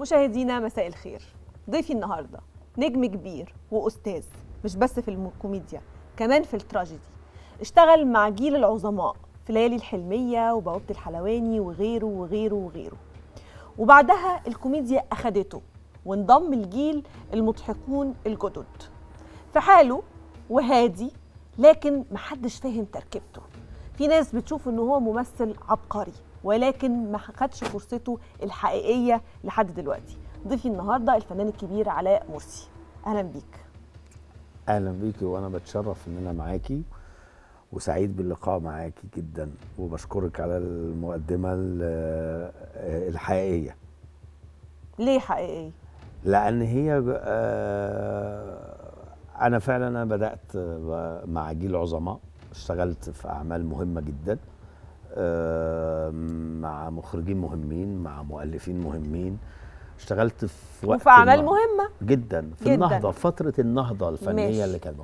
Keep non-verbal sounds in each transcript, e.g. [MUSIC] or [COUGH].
مشاهدينا مساء الخير ضيفي النهارده نجم كبير واستاذ مش بس في الكوميديا كمان في التراجيدي اشتغل مع جيل العظماء في ليالي الحلميه وبوابه الحلواني وغيره وغيره وغيره وبعدها الكوميديا اخدته وانضم الجيل المضحكون الجدد في حاله وهادي لكن محدش فاهم تركيبته في ناس بتشوف ان هو ممثل عبقري ولكن ما خدش فرصته الحقيقيه لحد دلوقتي ضيفي النهارده الفنان الكبير علاء مرسي اهلا بيك اهلا بيكي وانا بتشرف ان انا معاكي وسعيد باللقاء معاكي جدا وبشكرك على المقدمه آه، الحقيقيه ليه حقيقيه لان هي آه، انا فعلا انا بدات آه، مع جيل عظماء اشتغلت في اعمال مهمه جدا مع مخرجين مهمين مع مؤلفين مهمين اشتغلت في وقت وفي اعمال مهمه جدا في جداً. النهضه في فتره النهضه الفنيه ماشي. اللي كانت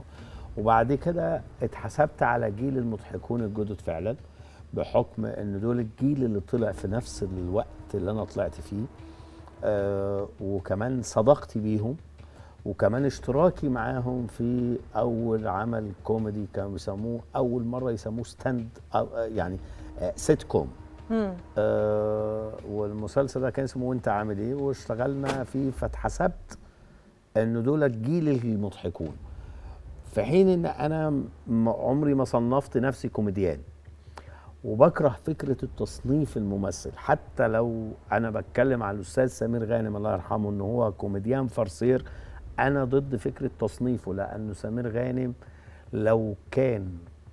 وبعد كده اتحسبت على جيل المضحكون الجدد فعلا بحكم ان دول الجيل اللي طلع في نفس الوقت اللي انا طلعت فيه آه وكمان صداقتي بيهم وكمان اشتراكي معاهم في اول عمل كوميدي كانوا بيسموه اول مره يسموه ستاند آه، يعني سيت كوم hmm. آه والمسلسل ده كان اسمه وانت عامل ايه واشتغلنا فيه فاتحسبت ان دول الجيل المضحكون في حين ان انا عمري ما صنفت نفسي كوميديان وبكره فكره التصنيف الممثل حتى لو انا بتكلم على الاستاذ سمير غانم الله يرحمه ان هو كوميديان فرسير انا ضد فكره تصنيفه لانه سمير غانم لو كان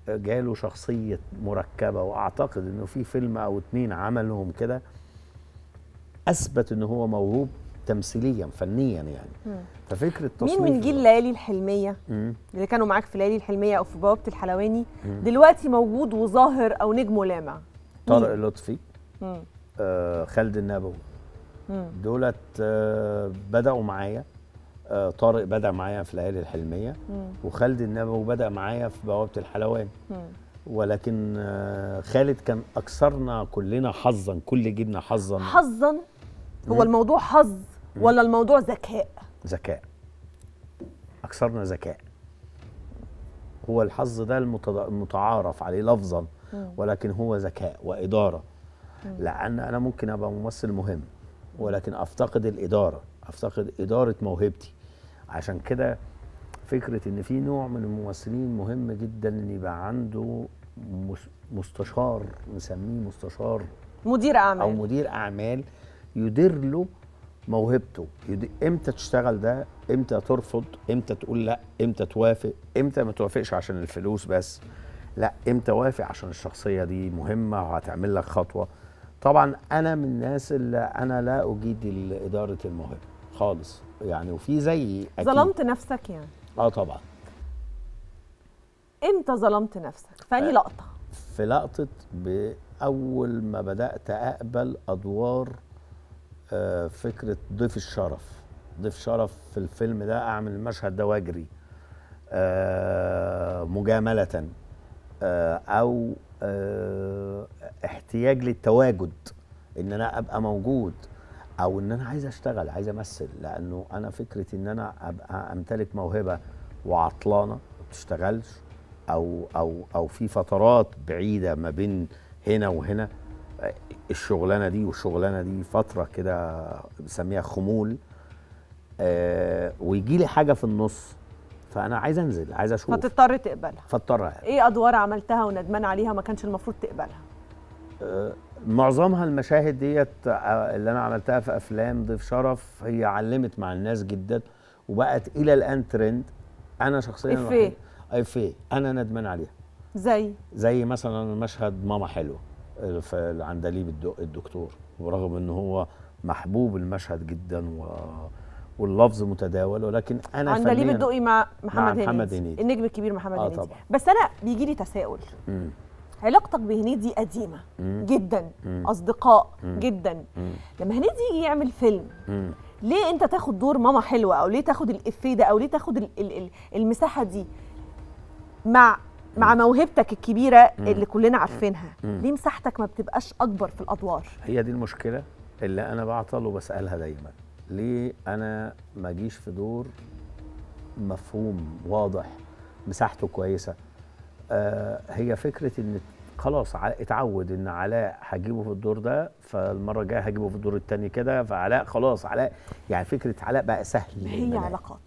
جاله شخصية مركبة وأعتقد إنه في فيلم أو اتنين عملهم كده أثبت إن هو موهوب تمثيليا فنيا يعني مم. ففكره تصميم مين من جيل الليالي الحلميه مم. اللي كانوا معاك في الليالي الحلميه او في بوابه الحلواني مم. دلوقتي موجود وظاهر او نجمه لامع طارق لطفي آه خالد النبوي دولت آه بداوا معايا آه، طارق بدا معايا في ليالي الحلميه وخالد النبوي بدا معايا في بوابه الحلوان ولكن آه، خالد كان اكثرنا كلنا حظا كل جبنا حظا حظا هو الموضوع حظ ولا الموضوع ذكاء ذكاء اكثرنا ذكاء هو الحظ ده المتعارف عليه لفظا ولكن هو ذكاء واداره لان انا ممكن ابقى ممثل مهم ولكن افتقد الاداره افتقد اداره موهبتي عشان كده فكره ان في نوع من الممثلين مهم جدا ان يبقى عنده مستشار نسميه مستشار مدير اعمال او مدير اعمال يدير له موهبته امتى تشتغل ده امتى ترفض امتى تقول لا امتى توافق امتى ما توافقش عشان الفلوس بس لا امتى وافق عشان الشخصيه دي مهمه وهتعمل لك خطوه طبعا انا من الناس اللي انا لا اجيد اداره الموهبه خالص يعني وفي زي أكيد. ظلمت نفسك يعني اه طبعا امتى ظلمت نفسك في انهي آه، لقطه في لقطه باول ما بدات اقبل ادوار آه فكره ضيف الشرف ضيف شرف في الفيلم ده اعمل المشهد ده واجري آه مجامله آه او آه، احتياج للتواجد ان انا ابقى موجود او ان انا عايز اشتغل عايز امثل لانه انا فكره ان انا ابقى امتلك موهبه وعطلانه ما بتشتغلش او او او في فترات بعيده ما بين هنا وهنا الشغلانه دي والشغلانه دي فتره كده بسميها خمول آه ويجي لي حاجه في النص فانا عايز انزل عايز اشوف فتضطر تقبلها فاضطر ايه ادوار عملتها وندمان عليها ما كانش المفروض تقبلها آه معظمها المشاهد ديت آه، اللي انا عملتها في افلام ضيف شرف هي علمت مع الناس جدا وبقت الى الان ترند انا شخصيا افيه افيه انا ندمان عليها زي زي مثلا مشهد ماما حلوه آه، في عندليب الدكتور ورغم ان هو محبوب المشهد جدا و واللفظ متداول ولكن انا عندليب الدقي مع محمد, مع محمد هنيدي النجم الكبير محمد آه هنيدي بس انا بيجي لي تساؤل مم. علاقتك بهنيدي قديمه مم. جدا مم. اصدقاء مم. جدا مم. لما هنيدي يجي يعمل فيلم مم. ليه انت تاخد دور ماما حلوه او ليه تاخد الافيه ده او ليه تاخد المساحه دي مع مع موهبتك الكبيره مم. اللي كلنا عارفينها مم. ليه مساحتك ما بتبقاش اكبر في الادوار هي دي المشكله اللي انا بعطل وبسالها دايما ليه انا ما اجيش في دور مفهوم واضح مساحته كويسه آه، هي فكره ان خلاص اتعود ان علاء هجيبه في الدور ده فالمره الجايه هجيبه في الدور الثاني كده فعلاء خلاص علاء يعني فكره علاء بقى سهل هي علاقات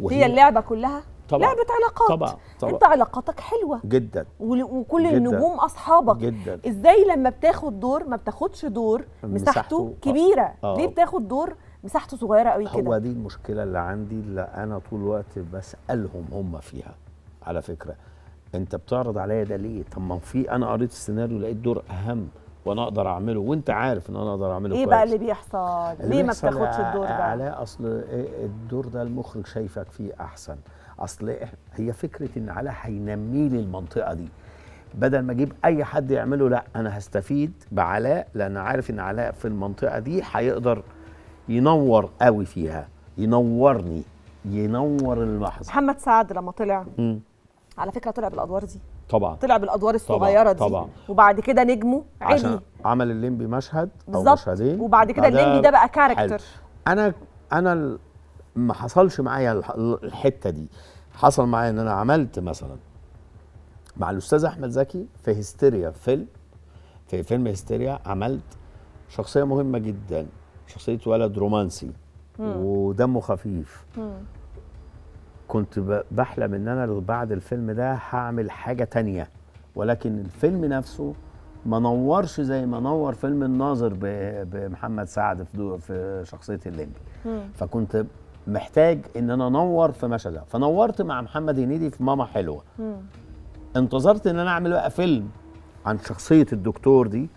وهي هي اللعبه كلها طبعا لعبه علاقات طبعا, طبعا انت علاقاتك حلوه جدا وكل جداً النجوم اصحابك جدا ازاي لما بتاخد دور ما بتاخدش دور مساحته آه. كبيره آه. ليه بتاخد دور مساحته صغيره قوي كده هو دي المشكله اللي عندي اللي انا طول الوقت بسالهم هم فيها على فكره انت بتعرض عليا ده ليه طب ما في انا قريت السيناريو لقيت دور اهم وانا اقدر اعمله وانت عارف ان انا اقدر اعمله ايه كويس. بقى اللي بيحصل ليه ما بتاخدش الدور ده علاء اصل الدور ده المخرج شايفك فيه احسن اصل هي فكره ان علاء هينمي لي المنطقه دي بدل ما اجيب اي حد يعمله لا انا هستفيد بعلاء لان عارف ان علاء في المنطقه دي هيقدر ينور قوي فيها ينورني ينور اللحظه محمد سعد لما طلع مم. على فكره طلع بالادوار دي طبعا طلع بالادوار الصغيره طبعًا. دي طبعا وبعد كده نجمه علي عشان عمل الليمبي مشهد او مشهدين وبعد كده الليمبي ده بقى كاركتر انا انا ما حصلش معايا الحته دي حصل معايا ان انا عملت مثلا مع الاستاذ احمد زكي في هيستيريا فيلم في فيلم هيستيريا عملت شخصيه مهمه جدا شخصيه ولد رومانسي مم. ودمه خفيف مم. كنت بحلم ان انا بعد الفيلم ده هعمل حاجه تانية ولكن الفيلم نفسه ما نورش زي ما نور فيلم الناظر بمحمد سعد في في شخصيه الليمبي فكنت محتاج ان انا انور في مشهد فنورت مع محمد هنيدي في ماما حلوه مم. انتظرت ان انا اعمل بقى فيلم عن شخصيه الدكتور دي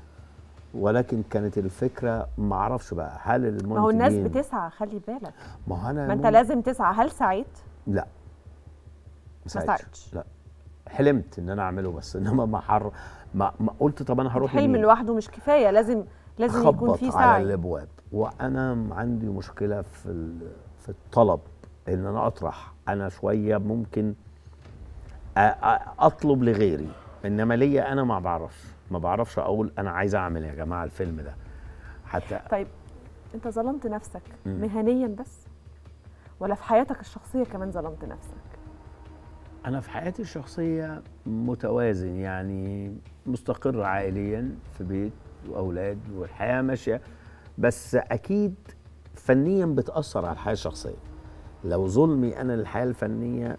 ولكن كانت الفكره ما اعرفش بقى هل المنتجين ما هو الناس بتسعى خلي بالك ما هو انا ما انت لازم تسعى هل سعيت لا ما ساعدش لا حلمت ان انا اعمله بس انما ما حر ما, ما قلت طب انا هروح حلم لوحده مش كفايه لازم لازم يكون في سعي على الابواب وانا عندي مشكله في في الطلب ان انا اطرح انا شويه ممكن اطلب لغيري انما ليا انا ما بعرفش ما بعرفش اقول انا عايز اعمل إيه يا جماعه الفيلم ده حتى طيب انت ظلمت نفسك مهنيا بس ولا في حياتك الشخصيه كمان ظلمت نفسك انا في حياتي الشخصيه متوازن يعني مستقر عائليا في بيت واولاد والحياه ماشيه بس اكيد فنيا بتاثر على الحياه الشخصيه لو ظلمي انا للحياه الفنيه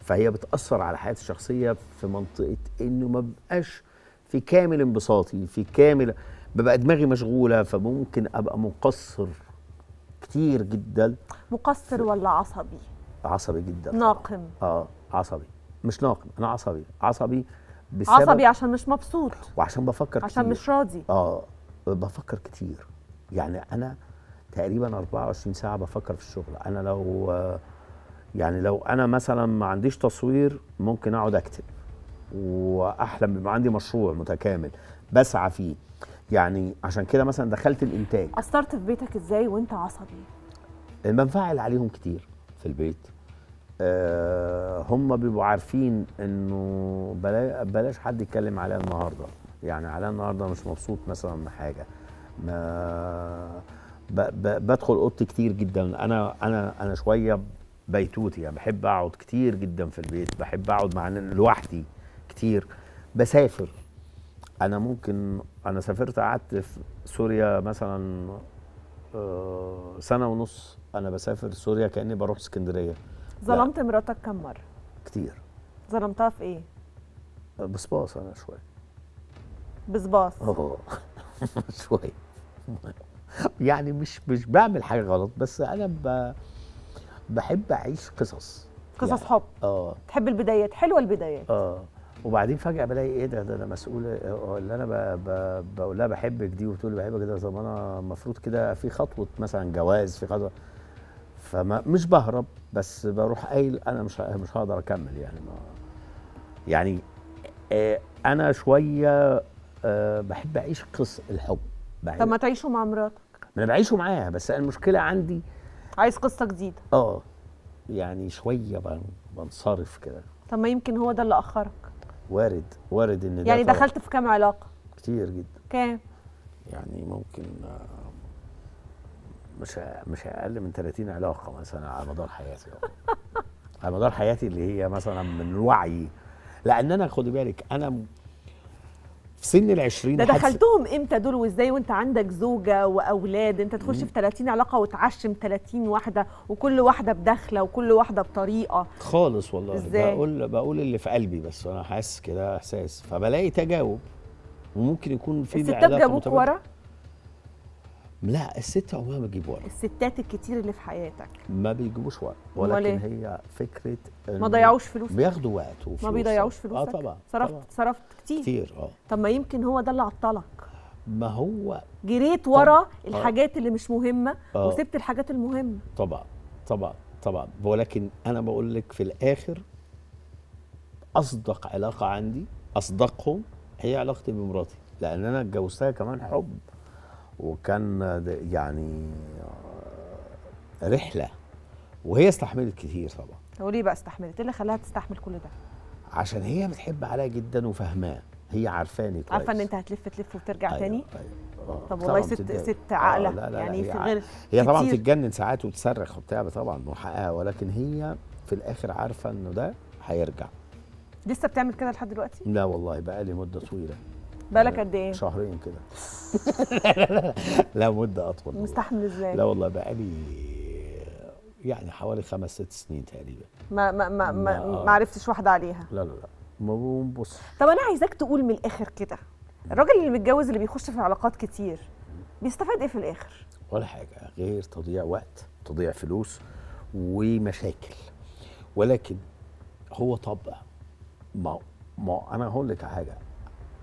فهي بتاثر على حياتي الشخصيه في منطقه انه ما بقاش في كامل انبساطي في كامل ببقى دماغي مشغوله فممكن ابقى مقصر كتير جدا مقصر ولا عصبي؟ عصبي جدا ناقم اه عصبي مش ناقم انا عصبي عصبي بسبب عصبي عشان مش مبسوط وعشان بفكر عشان كتير. مش راضي اه بفكر كتير يعني انا تقريبا 24 ساعه بفكر في الشغل انا لو يعني لو انا مثلا ما عنديش تصوير ممكن اقعد اكتب واحلم بما عندي مشروع متكامل بسعى فيه يعني عشان كده مثلا دخلت الانتاج اثرت في بيتك ازاي وانت عصبي بنفعل عليهم كتير في البيت أه هم بيبقوا عارفين انه بلاش حد يتكلم عليا النهارده يعني عليا النهارده مش مبسوط مثلا من حاجه ما ب ب بدخل اوضتي كتير جدا انا انا انا شويه بيتوتي يعني بحب اقعد كتير جدا في البيت بحب اقعد مع لوحدي كتير بسافر انا ممكن انا سافرت قعدت في سوريا مثلا آه، سنه ونص انا بسافر سوريا كاني بروح اسكندريه ظلمت مراتك كم مره كتير ظلمتها في ايه بصباص انا شويه بصباص اه [LAUGHS] شويه يعني مش مش بعمل حاجه غلط بس انا ب... بحب اعيش قصص قصص يعني. حب اه تحب البدايات حلوه البدايات اه وبعدين فجاه بلاقي ايه ده ده انا مسؤول آه، اللي انا بقول لها بحبك دي وبتقول لي بحبك ده طب انا المفروض كده في خطوه مثلا جواز في خطوه فما مش بهرب بس بروح قايل انا مش مش هقدر اكمل يعني ما يعني آه، انا شويه آه، بحب اعيش قصه الحب طب ما تعيشه مع مراتك ما انا بعيشه معاها بس المشكله عندي عايز قصه جديده اه يعني شويه بنصرف كده طب ما يمكن هو ده اللي اخرك وارد وارد ان يعني دخلت في كام علاقه كتير جدا كام يعني ممكن آه، مش مش اقل من 30 علاقه مثلا على مدار حياتي [LAUGHS] على مدار حياتي اللي هي مثلا من الوعي لان انا خدي بالك انا في سن ال 20 ده دخلتهم امتى دول وازاي وانت عندك زوجه واولاد انت تخش في 30 علاقه وتعشم 30 واحده وكل واحده بدخله وكل واحده بطريقه خالص والله إزاي؟ بقول بقول اللي في قلبي بس انا حاسس كده احساس فبلاقي تجاوب وممكن يكون في الستات جابوك ورا لا الست عمرها ما بتجيب ورق الستات الكتير اللي في حياتك ما بيجيبوش ورق ولكن هي فكره ما ضيعوش فلوس بياخدوا وقت وفلوس ما بيضيعوش فلوس اه طبعا صرفت طبعا. صرفت كتير كتير اه طب ما يمكن هو ده اللي عطلك ما هو جريت ورا طبعا. آه. الحاجات اللي مش مهمه آه. وسبت الحاجات المهمه طبعا طبعا طبعا ولكن انا بقول لك في الاخر اصدق علاقه عندي اصدقهم هي علاقتي بمراتي لان انا اتجوزتها كمان حب وكان يعني رحله وهي استحملت كتير طبعا هو ليه بقى استحملت؟ ايه اللي خلاها تستحمل كل ده؟ عشان هي بتحب عليا جدا وفاهماه هي عارفاني كويس عارفه ان انت هتلف تلف وترجع أيوة تاني؟ أيوة. طب والله ست ست آه، عاقله آه لا لا يعني في غير هي طبعا بتتجنن ساعات وتصرخ وبتاع طبعا من ولكن هي في الاخر عارفه انه ده هيرجع لسه بتعمل كده لحد دلوقتي؟ لا والله بقى لي مده طويله بالك قد ايه؟ شهرين كده لا, لا, لا, لا مده اطول مستحمل ازاي؟ لا والله بقالي يعني حوالي خمس ست سنين تقريبا ما ما ما ما, ما آه. عرفتش واحده عليها لا لا لا ما بص طب انا عايزاك تقول من الاخر كده الراجل اللي متجوز اللي بيخش في علاقات كتير بيستفاد ايه في الاخر؟ ولا حاجه غير تضييع وقت تضييع فلوس ومشاكل ولكن هو طبع ما ما انا هقول لك حاجه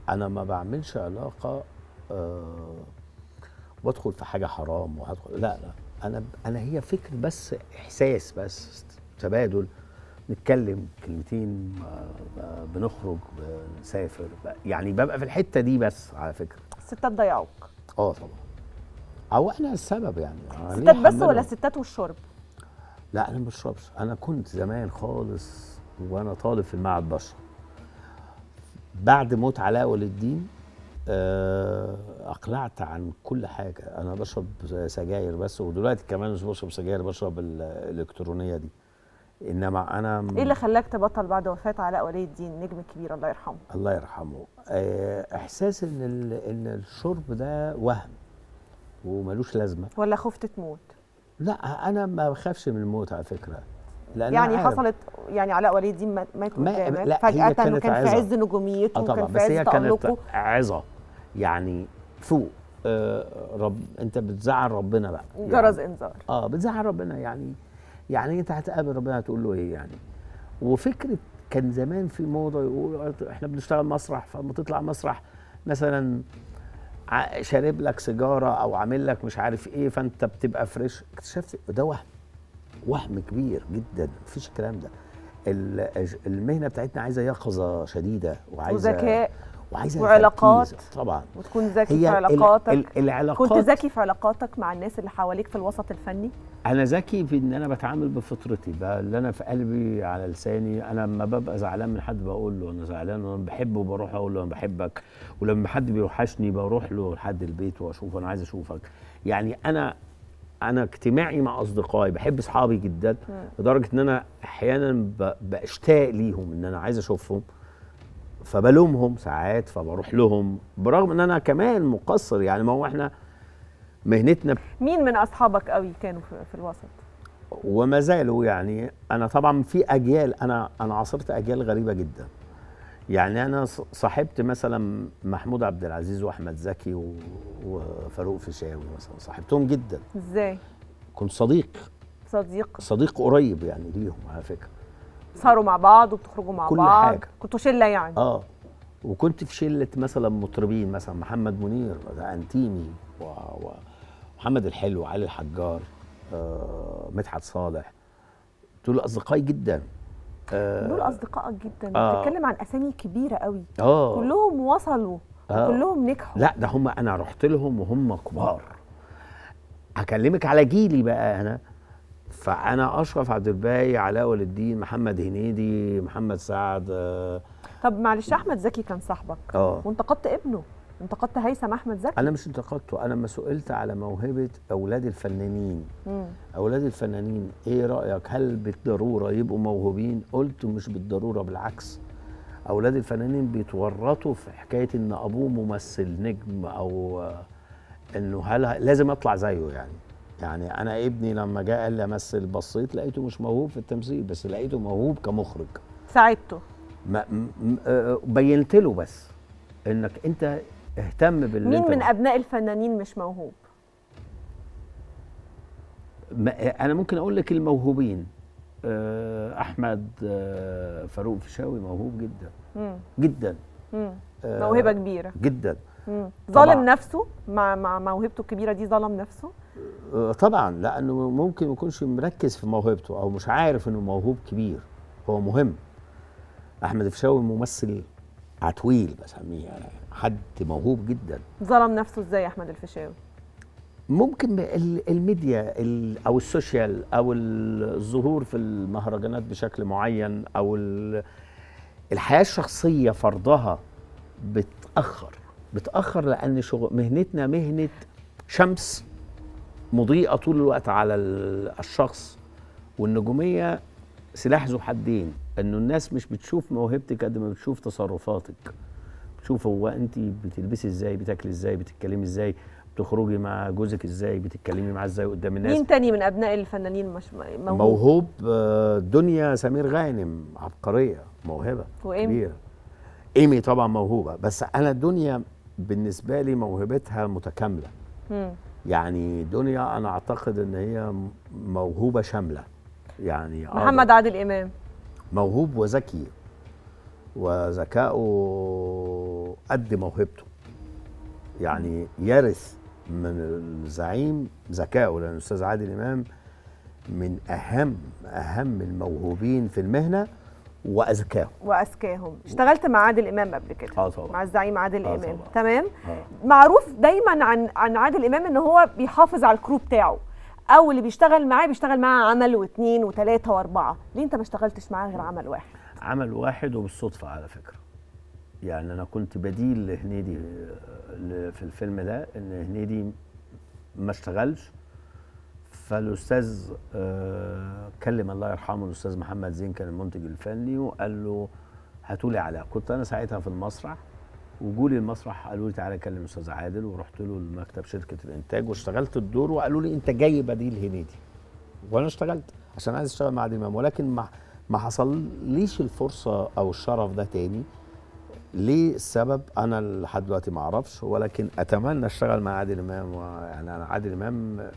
انا ما بعملش علاقه أه وادخل في حاجه حرام وهدخل لا لا انا انا هي فكر بس احساس بس تبادل نتكلم كلمتين بنخرج بنسافر يعني ببقى في الحته دي بس على فكره الستات ضيعوك اه طبعا او احنا السبب يعني ستات يعني بس ولا الستات والشرب لا انا ما بشربش انا كنت زمان خالص وانا طالب في المعهد بشرب بعد موت علاء ولي الدين آه، اقلعت عن كل حاجه انا بشرب سجاير بس ودلوقتي كمان مش بشرب سجاير بشرب الالكترونيه دي انما انا م... ايه اللي خلاك تبطل بعد وفاه علاء ولي الدين النجم الكبير الله يرحمه الله يرحمه آه، احساس ان ان الشرب ده وهم وملوش لازمه ولا خفت تموت لا انا ما بخافش من الموت على فكره يعني عارف. حصلت يعني علاء ولي الدين مات ما فجاه كانت وكان في عز نجوميته وكان آه في عز تألقه عظه يعني فوق آه رب انت بتزعل ربنا بقى يعني جرس انذار اه بتزعل ربنا يعني يعني انت هتقابل ربنا هتقول له ايه يعني وفكره كان زمان في موضه يقول احنا بنشتغل مسرح فلما تطلع مسرح مثلا شارب لك سيجاره او عامل لك مش عارف ايه فانت بتبقى فريش اكتشفت ده وهم وهم كبير جدا مفيش الكلام ده المهنه بتاعتنا عايزه يقظه شديده وعايزه وذكاء وعايزه وعلاقات طبعا وتكون ذكي في علاقاتك الـ الـ العلاقات كنت ذكي في علاقاتك مع الناس اللي حواليك في الوسط الفني انا ذكي في ان انا بتعامل بفطرتي اللي انا في قلبي على لساني انا لما ببقى زعلان من حد بقول له انا زعلان وانا بحبه بروح اقول له انا بحبك ولما حد بيوحشني بروح له لحد البيت واشوفه انا عايز اشوفك يعني انا انا اجتماعي مع اصدقائي بحب اصحابي جدا لدرجه ان انا احيانا بشتاق ليهم ان انا عايز اشوفهم فبلومهم ساعات فبروح لهم برغم ان انا كمان مقصر يعني ما هو احنا مهنتنا مين من اصحابك قوي كانوا في الوسط وما زالوا يعني انا طبعا في اجيال انا انا عاصرت اجيال غريبه جدا يعني انا صاحبت مثلا محمود عبد العزيز واحمد زكي وفاروق فيشاوي مثلا صاحبتهم جدا ازاي كنت صديق صديق صديق قريب يعني ليهم على فكره صاروا مع بعض وبتخرجوا مع كل بعض حاجة. كنتوا شله يعني اه وكنت في شله مثلا مطربين مثلا محمد منير انتيمي و... الحلو علي الحجار آه مدحت صالح دول اصدقائي جدا دول آه، اصدقائك جدا آه. بتتكلم عن اسامي كبيره قوي آه. كلهم وصلوا آه. كلهم نجحوا لا ده هم انا رحت لهم وهم كبار هكلمك على جيلي بقى انا فانا اشرف عبد الباقي علاء ولي الدين محمد هنيدي محمد سعد آه طب معلش احمد زكي كان صاحبك آه. وانتقدت ابنه انتقدت هيثم احمد زكي انا مش انتقدته انا لما سئلت على موهبه اولاد الفنانين مم. اولاد الفنانين ايه رايك هل بالضروره يبقوا موهوبين قلت مش بالضروره بالعكس اولاد الفنانين بيتورطوا في حكايه ان ابوه ممثل نجم او انه هل لازم اطلع زيه يعني يعني انا ابني لما جاء قال لي امثل بصيت لقيته مش موهوب في التمثيل بس لقيته موهوب كمخرج ساعدته آه، بينت له بس انك انت اهتم بال مين من ابناء الفنانين مش موهوب انا ممكن اقول لك الموهوبين آه، احمد آه، فاروق فيشاوي موهوب جدا مم. جدا مم. آه، موهبه كبيره جدا ظالم نفسه مع مع موهبته الكبيره دي ظلم نفسه طبعا لانه ممكن ما يكونش مركز في موهبته او مش عارف انه موهوب كبير هو مهم احمد فشاوي ممثل عتويل بسميه يعني حد موهوب جدا ظلم نفسه ازاي احمد الفيشاوي ممكن الميديا او السوشيال او الظهور في المهرجانات بشكل معين او الحياه الشخصيه فرضها بتاخر بتاخر لان شغل مهنتنا مهنه شمس مضيئه طول الوقت على الشخص والنجوميه سلاح ذو حدين انه الناس مش بتشوف موهبتك قد ما بتشوف تصرفاتك شوف هو انت بتلبسي ازاي بتاكلي ازاي بتتكلمي ازاي بتخرجي مع جوزك ازاي بتتكلمي معاه ازاي قدام الناس مين تاني من ابناء الفنانين مش موهوب موهوب آه، دنيا سمير غانم عبقريه موهبه وإيمي. كبيره ايمي طبعا موهوبه بس انا دنيا بالنسبه لي موهبتها متكامله م. يعني دنيا انا اعتقد ان هي موهوبه شامله يعني محمد آه، عادل امام موهوب وذكي وذكائه قد موهبته يعني يرث من الزعيم ذكائه لان الاستاذ عادل امام من اهم اهم الموهوبين في المهنه واذكاهم واذكاهم اشتغلت مع عادل امام قبل كده اه طبعا مع الزعيم عادل آه امام طبعا. تمام آه. معروف دايما عن عن عادل امام ان هو بيحافظ على الكرو بتاعه او اللي بيشتغل معاه بيشتغل معاه عمل واثنين وثلاثه واربعه ليه انت ما اشتغلتش معاه غير عمل واحد عمل واحد وبالصدفه على فكره يعني انا كنت بديل لهنيدي في الفيلم ده ان هنيدي ما اشتغلش فالاستاذ آه كلم الله يرحمه الاستاذ محمد زين كان المنتج الفني وقال له هاتوا لي علاء كنت انا ساعتها في المسرح وجولي المسرح قالوا لي تعالى كلم الاستاذ عادل ورحت له لمكتب شركه الانتاج واشتغلت الدور وقالوا لي انت جاي بديل هنيدي وانا اشتغلت عشان عايز اشتغل مع عادل امام ولكن مع ما ليش الفرصه او الشرف ده تاني ليه السبب انا لحد دلوقتي ما اعرفش ولكن اتمنى اشتغل مع عادل امام يعني انا عادل امام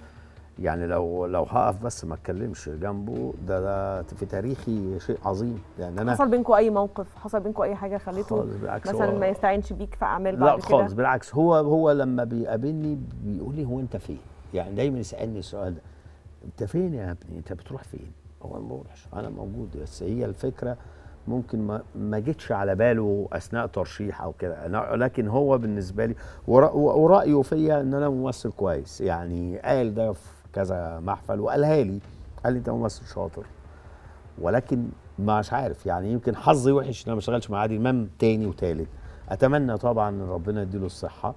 يعني لو لو هقف بس ما اتكلمش جنبه ده, ده في تاريخي شيء عظيم يعني انا حصل بينكم اي موقف حصل بينكم اي حاجه خليته مثلا ما يستعينش بيك في اعمال بعد كده لا خالص بالعكس هو هو لما بيقابلني بيقول لي هو انت فين يعني دايما يسالني السؤال ده انت فين يا ابني انت بتروح فين هو ما بقولش انا موجود بس هي الفكره ممكن ما جتش على باله اثناء ترشيح او كده لكن هو بالنسبه لي ورايه فيا ان انا ممثل كويس يعني قال ده في كذا محفل وقالها لي قال لي انت ممثل شاطر ولكن مش عارف يعني يمكن حظي وحش ان انا ما اشتغلش مع عادل امام تاني وتالت اتمنى طبعا ان ربنا يديله الصحه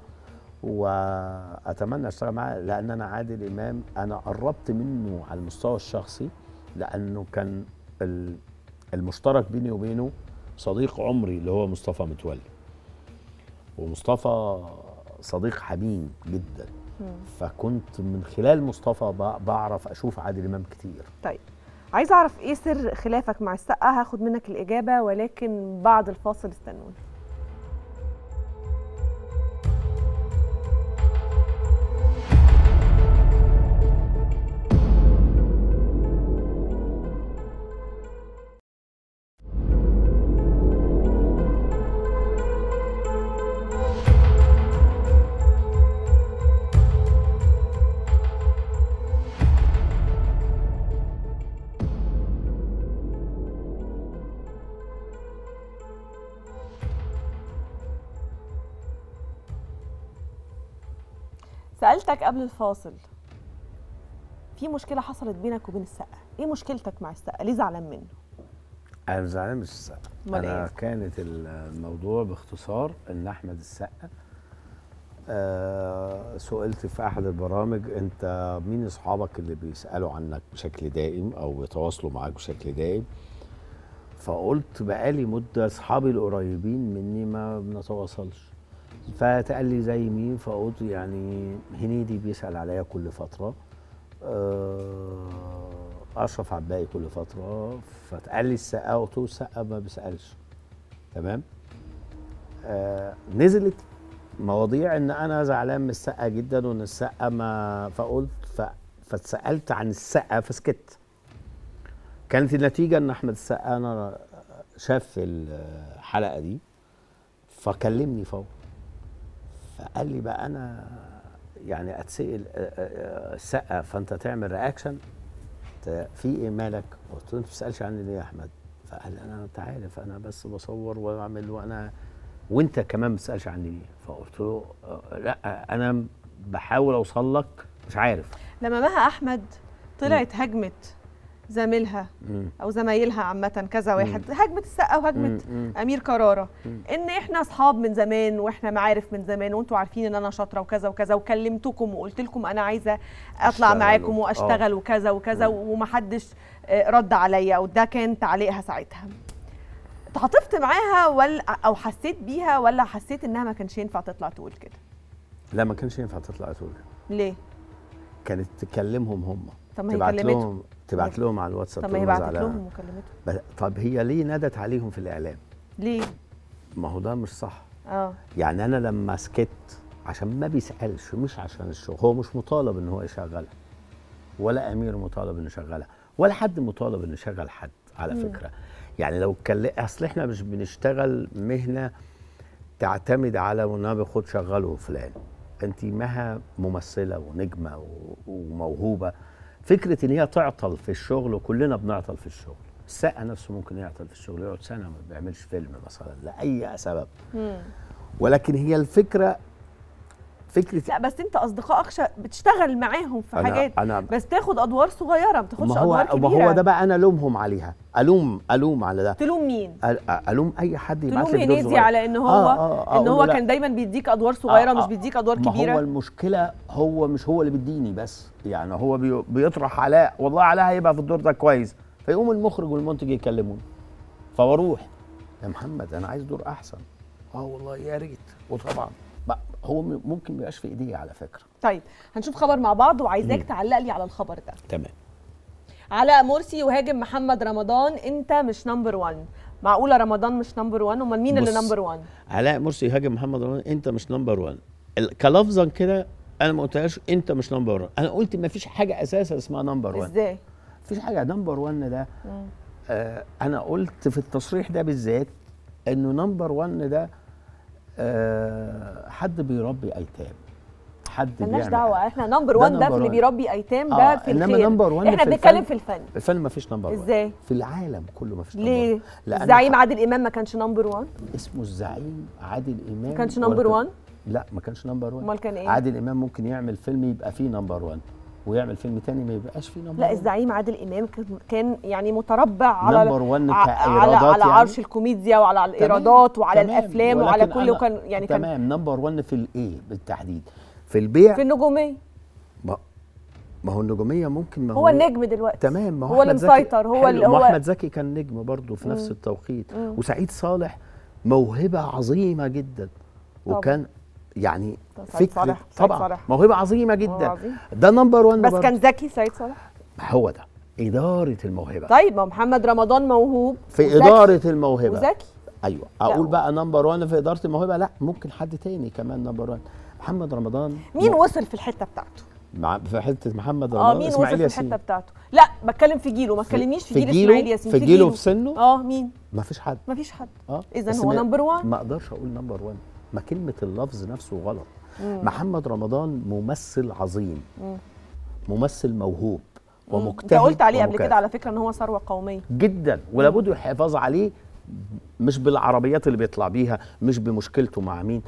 واتمنى اشتغل معاه لان انا عادل امام انا قربت منه على المستوى الشخصي لانه كان المشترك بيني وبينه صديق عمري اللي هو مصطفى متولي ومصطفى صديق حميم جدا فكنت من خلال مصطفى بعرف اشوف عادل امام كتير طيب عايز اعرف ايه سر خلافك مع السقا هاخد منك الاجابه ولكن بعد الفاصل استنوني سالتك قبل الفاصل في مشكله حصلت بينك وبين السقا ايه مشكلتك مع السقا ليه زعلان منه انا زعلان مش السقا انا إيه؟ كانت الموضوع باختصار ان احمد السقا آه سئلت في احد البرامج انت مين اصحابك اللي بيسالوا عنك بشكل دائم او يتواصلوا معاك بشكل دائم فقلت بقالي مده اصحابي القريبين مني ما بنتواصلش فتقال لي زي مين فقلت يعني هنيدي بيسال عليا كل فتره آه، اشرف عباقي كل فتره فتقال لي السقا قلت له السقا ما بيسالش تمام آه، نزلت مواضيع ان انا زعلان من السقا جدا وان السقا ما فقلت فاتسالت عن السقا فسكت كانت النتيجه ان احمد السقا انا شاف الحلقه دي فكلمني فورا فقال لي بقى انا يعني اتسال السقه فانت تعمل رياكشن في ايه مالك؟ قلت له انت ما بتسالش عني ليه يا احمد؟ فقال انا انت عارف انا بس بصور واعمل وانا وانت كمان ما بتسالش عني ليه؟ فقلت له لا انا بحاول اوصل لك مش عارف لما بقى احمد طلعت هجمه زميلها او زمايلها عامه كذا واحد هجمه السقا وهجمه امير كراره ان احنا اصحاب من زمان واحنا معارف من زمان وانتم عارفين ان انا شاطره وكذا وكذا وكلمتكم وقلت لكم انا عايزه اطلع معاكم واشتغل أوه. وكذا وكذا ومحدش آه، رد عليا وده كان تعليقها ساعتها تعاطفت معاها ولا او حسيت بيها ولا حسيت انها ما كانش ينفع تطلع تقول كده لا ما كانش ينفع تطلع تقول كده ليه كانت تكلمهم هم طب ما هي تبعت لهم تبعت لهم على الواتساب طب ما هي بعتت لهم وكلمتهم طب هي ليه ندت عليهم في الاعلام؟ ليه؟ ما هو ده مش صح اه يعني انا لما سكت عشان ما بيسالش مش عشان الشغل هو مش مطالب ان هو يشغلها ولا امير مطالب انه يشغلها ولا حد مطالب انه يشغل حد على م. فكره يعني لو اتكلم اصل احنا مش بنشتغل مهنه تعتمد على منابع خد شغله فلان انت مها ممثله ونجمه وموهوبه فكره ان هي تعطل في الشغل وكلنا بنعطل في الشغل السقا نفسه ممكن يعطل في الشغل يقعد سنه ما بيعملش فيلم مثلا لاي سبب مم. ولكن هي الفكره فكره لا بس انت اصدقائك بتشتغل معاهم في أنا حاجات أنا بس تاخد ادوار صغيره ما بتاخدش ادوار كبيره ما هو ده بقى انا الومهم عليها الوم الوم على ده تلوم مين الوم اي حد يبعت لي تلوم هنيدي على ان هو آه آه آه ان هو كان دايما بيديك ادوار صغيره آه آه مش بيديك ادوار كبيره ما هو المشكله هو مش هو اللي بيديني بس يعني هو بيطرح علاء والله علاء هيبقى في الدور ده كويس فيقوم المخرج والمنتج يكلموني فبروح يا محمد انا عايز دور احسن اه والله يا ريت وطبعا هو ممكن ما يبقاش في ايديه على فكره طيب هنشوف خبر مع بعض وعايزاك تعلق لي على الخبر ده تمام علاء مرسي يهاجم محمد رمضان انت مش نمبر 1 معقوله رمضان مش نمبر 1 امال مين اللي نمبر 1 علاء مرسي يهاجم محمد رمضان انت مش نمبر 1 كلفظا كده انا ما قلتهاش انت مش نمبر 1 انا قلت ما فيش حاجه اساسا اسمها نمبر 1 ازاي فيش حاجه نمبر 1 ده آه انا قلت في التصريح ده بالذات انه نمبر 1 ده آه، حد بيربي ايتام حد مالناش دعوه احنا نمبر 1 ده, ده في اللي بيربي ايتام ده آه في الخير انما نمبر 1 احنا بنتكلم في الفن الفن ما فيش نمبر 1 ازاي في العالم كله ما فيش نمبر 1 ليه الزعيم عادل امام ما كانش نمبر 1 اسمه الزعيم عادل امام ما كانش نمبر 1 لا ما كانش نمبر 1 امال كان ايه عادل امام ممكن يعمل فيلم يبقى فيه نمبر 1 ويعمل فيلم تاني ما يبقاش فيه نمبر لا الزعيم عادل امام كان يعني متربع على نمبر وان على, يعني. على عرش الكوميديا وعلى الايرادات وعلى تمام الافلام وعلى كل وكان يعني تمام كان نمبر وان في الايه بالتحديد في البيع في النجوميه ما ما هو النجوميه ممكن ما هو, هو النجم دلوقتي تمام ما هو, هو اللي مسيطر هو اللي هو احمد زكي كان نجم برضه في نفس التوقيت وسعيد صالح موهبه عظيمه جدا وكان يعني سعيد صالح طبعا سعيد موهبه عظيمه جدا ده نمبر 1 بس كان ذكي سعيد صالح هو ده اداره الموهبه طيب ما محمد رمضان موهوب في وزكي. اداره الموهبه وذكي ايوه اقول بقى نمبر 1 في اداره الموهبه لا ممكن حد تاني كمان نمبر 1 محمد رمضان مين م... وصل في الحته بتاعته مع في حته محمد آه، رمضان اه مين وصل في الحته بتاعته لا بتكلم في جيله ما تكلمنيش في, في جيل اسماعيل ياسين في جيله في سنه اه مين ما فيش حد ما فيش حد اه اذا هو نمبر 1 ما اقدرش اقول نمبر 1 ما كلمه اللفظ نفسه غلط مم. محمد رمضان ممثل عظيم مم. ممثل موهوب ومجتهد انت قلت عليه قبل كده على فكره ان هو ثروه قوميه جدا ولابد الحفاظ عليه مش بالعربيات اللي بيطلع بيها مش بمشكلته مع مين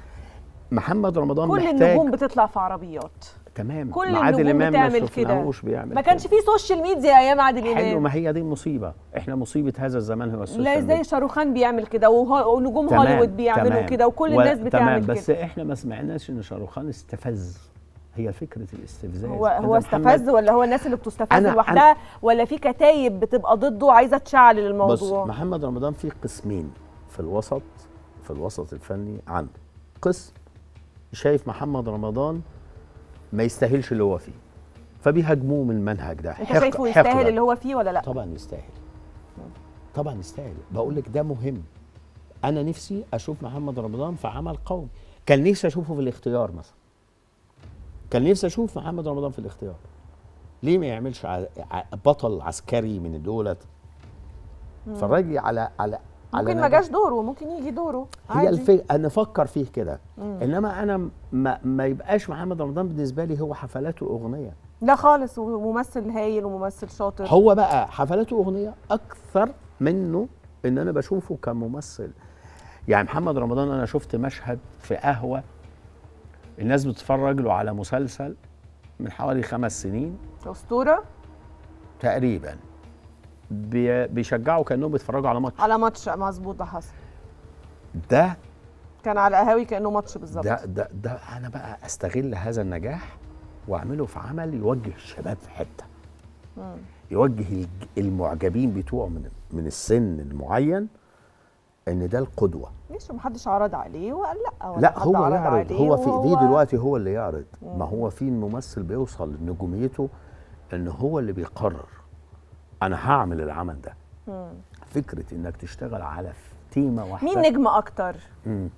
محمد رمضان كل محتاج كل النجوم بتطلع في عربيات تمام كل عادل امام ما شفناهوش بيعمل ما كانش في سوشيال ميديا ايام عادل امام حلو ما هي دي المصيبه احنا مصيبه هذا الزمان هو السوشيال ميديا لا ازاي شاروخان بيعمل كده ونجوم هوليوود بيعملوا كده وكل و... الناس بتعمل كده بس احنا ما سمعناش ان شاروخان استفز هي فكره الاستفزاز هو هو استفز ولا هو الناس اللي بتستفز لوحدها ولا في كتايب بتبقى ضده عايزه تشعل الموضوع بص محمد رمضان في قسمين في الوسط في الوسط الفني عنده قسم شايف محمد رمضان ما يستاهلش اللي هو فيه فبيهاجموه من المنهج ده انت شايفه يستاهل اللي هو فيه ولا لا طبعا يستاهل طبعا يستاهل بقول لك ده مهم انا نفسي اشوف محمد رمضان في عمل قومي كان نفسي اشوفه في الاختيار مثلا كان نفسي اشوف محمد رمضان في الاختيار ليه ما يعملش بطل عسكري من دولت فالراجل على على ممكن ما جاش دوره ممكن يجي دوره عادي هي الفي... انا افكر فيه كده انما انا ما, ما يبقاش محمد رمضان بالنسبه لي هو حفلاته اغنيه لا خالص وممثل هايل وممثل شاطر هو بقى حفلاته اغنيه اكثر منه ان انا بشوفه كممثل يعني محمد رمضان انا شفت مشهد في قهوه الناس بتتفرج له على مسلسل من حوالي خمس سنين اسطوره تقريبا بيشجعوا كانهم بيتفرجوا على ماتش على ماتش مظبوط ده حصل ده كان على قهاوي كانه ماتش بالظبط ده ده ده انا بقى استغل هذا النجاح واعمله في عمل يوجه الشباب في حته يوجه المعجبين بتوعه من من السن المعين ان ده القدوه ماشي محدش عرض عليه وقال لا ولا لا هو يعرض هو في ايديه دلوقتي هو اللي يعرض مم. ما هو في ممثل بيوصل لنجوميته ان هو اللي بيقرر انا هعمل العمل ده مم. فكره انك تشتغل على تيمه واحده مين نجم اكتر مم.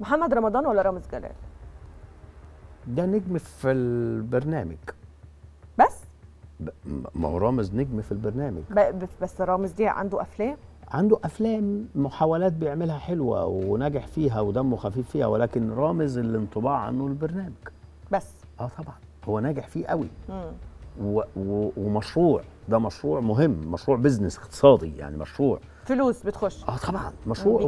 محمد رمضان ولا رامز جلال ده نجم في البرنامج بس ب... ما هو رامز نجم في البرنامج ب... بس رامز دي عنده افلام عنده افلام محاولات بيعملها حلوه وناجح فيها ودمه خفيف فيها ولكن رامز الانطباع عنه البرنامج بس اه طبعا هو ناجح فيه قوي مم. ومشروع ده مشروع مهم مشروع بزنس اقتصادي يعني مشروع فلوس بتخش اه طبعا مشروع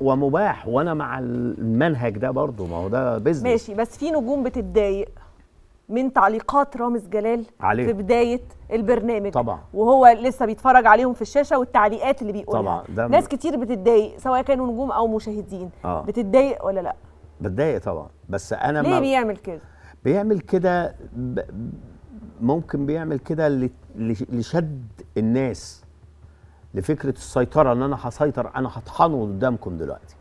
ومباح وانا مع المنهج ده برضه ما هو ده بزنس ماشي بس في نجوم بتتضايق من تعليقات رامز جلال عليه. في بدايه البرنامج طبعا وهو لسه بيتفرج عليهم في الشاشه والتعليقات اللي بيقولها طبعا ده ناس كتير بتتضايق سواء كانوا نجوم او مشاهدين آه. بتتضايق ولا لا بتضايق طبعا بس انا ليه ما... بيعمل كده بيعمل كده ب... ممكن بيعمل كده لشد الناس لفكره السيطره ان انا هسيطر انا هطحنه قدامكم دلوقتي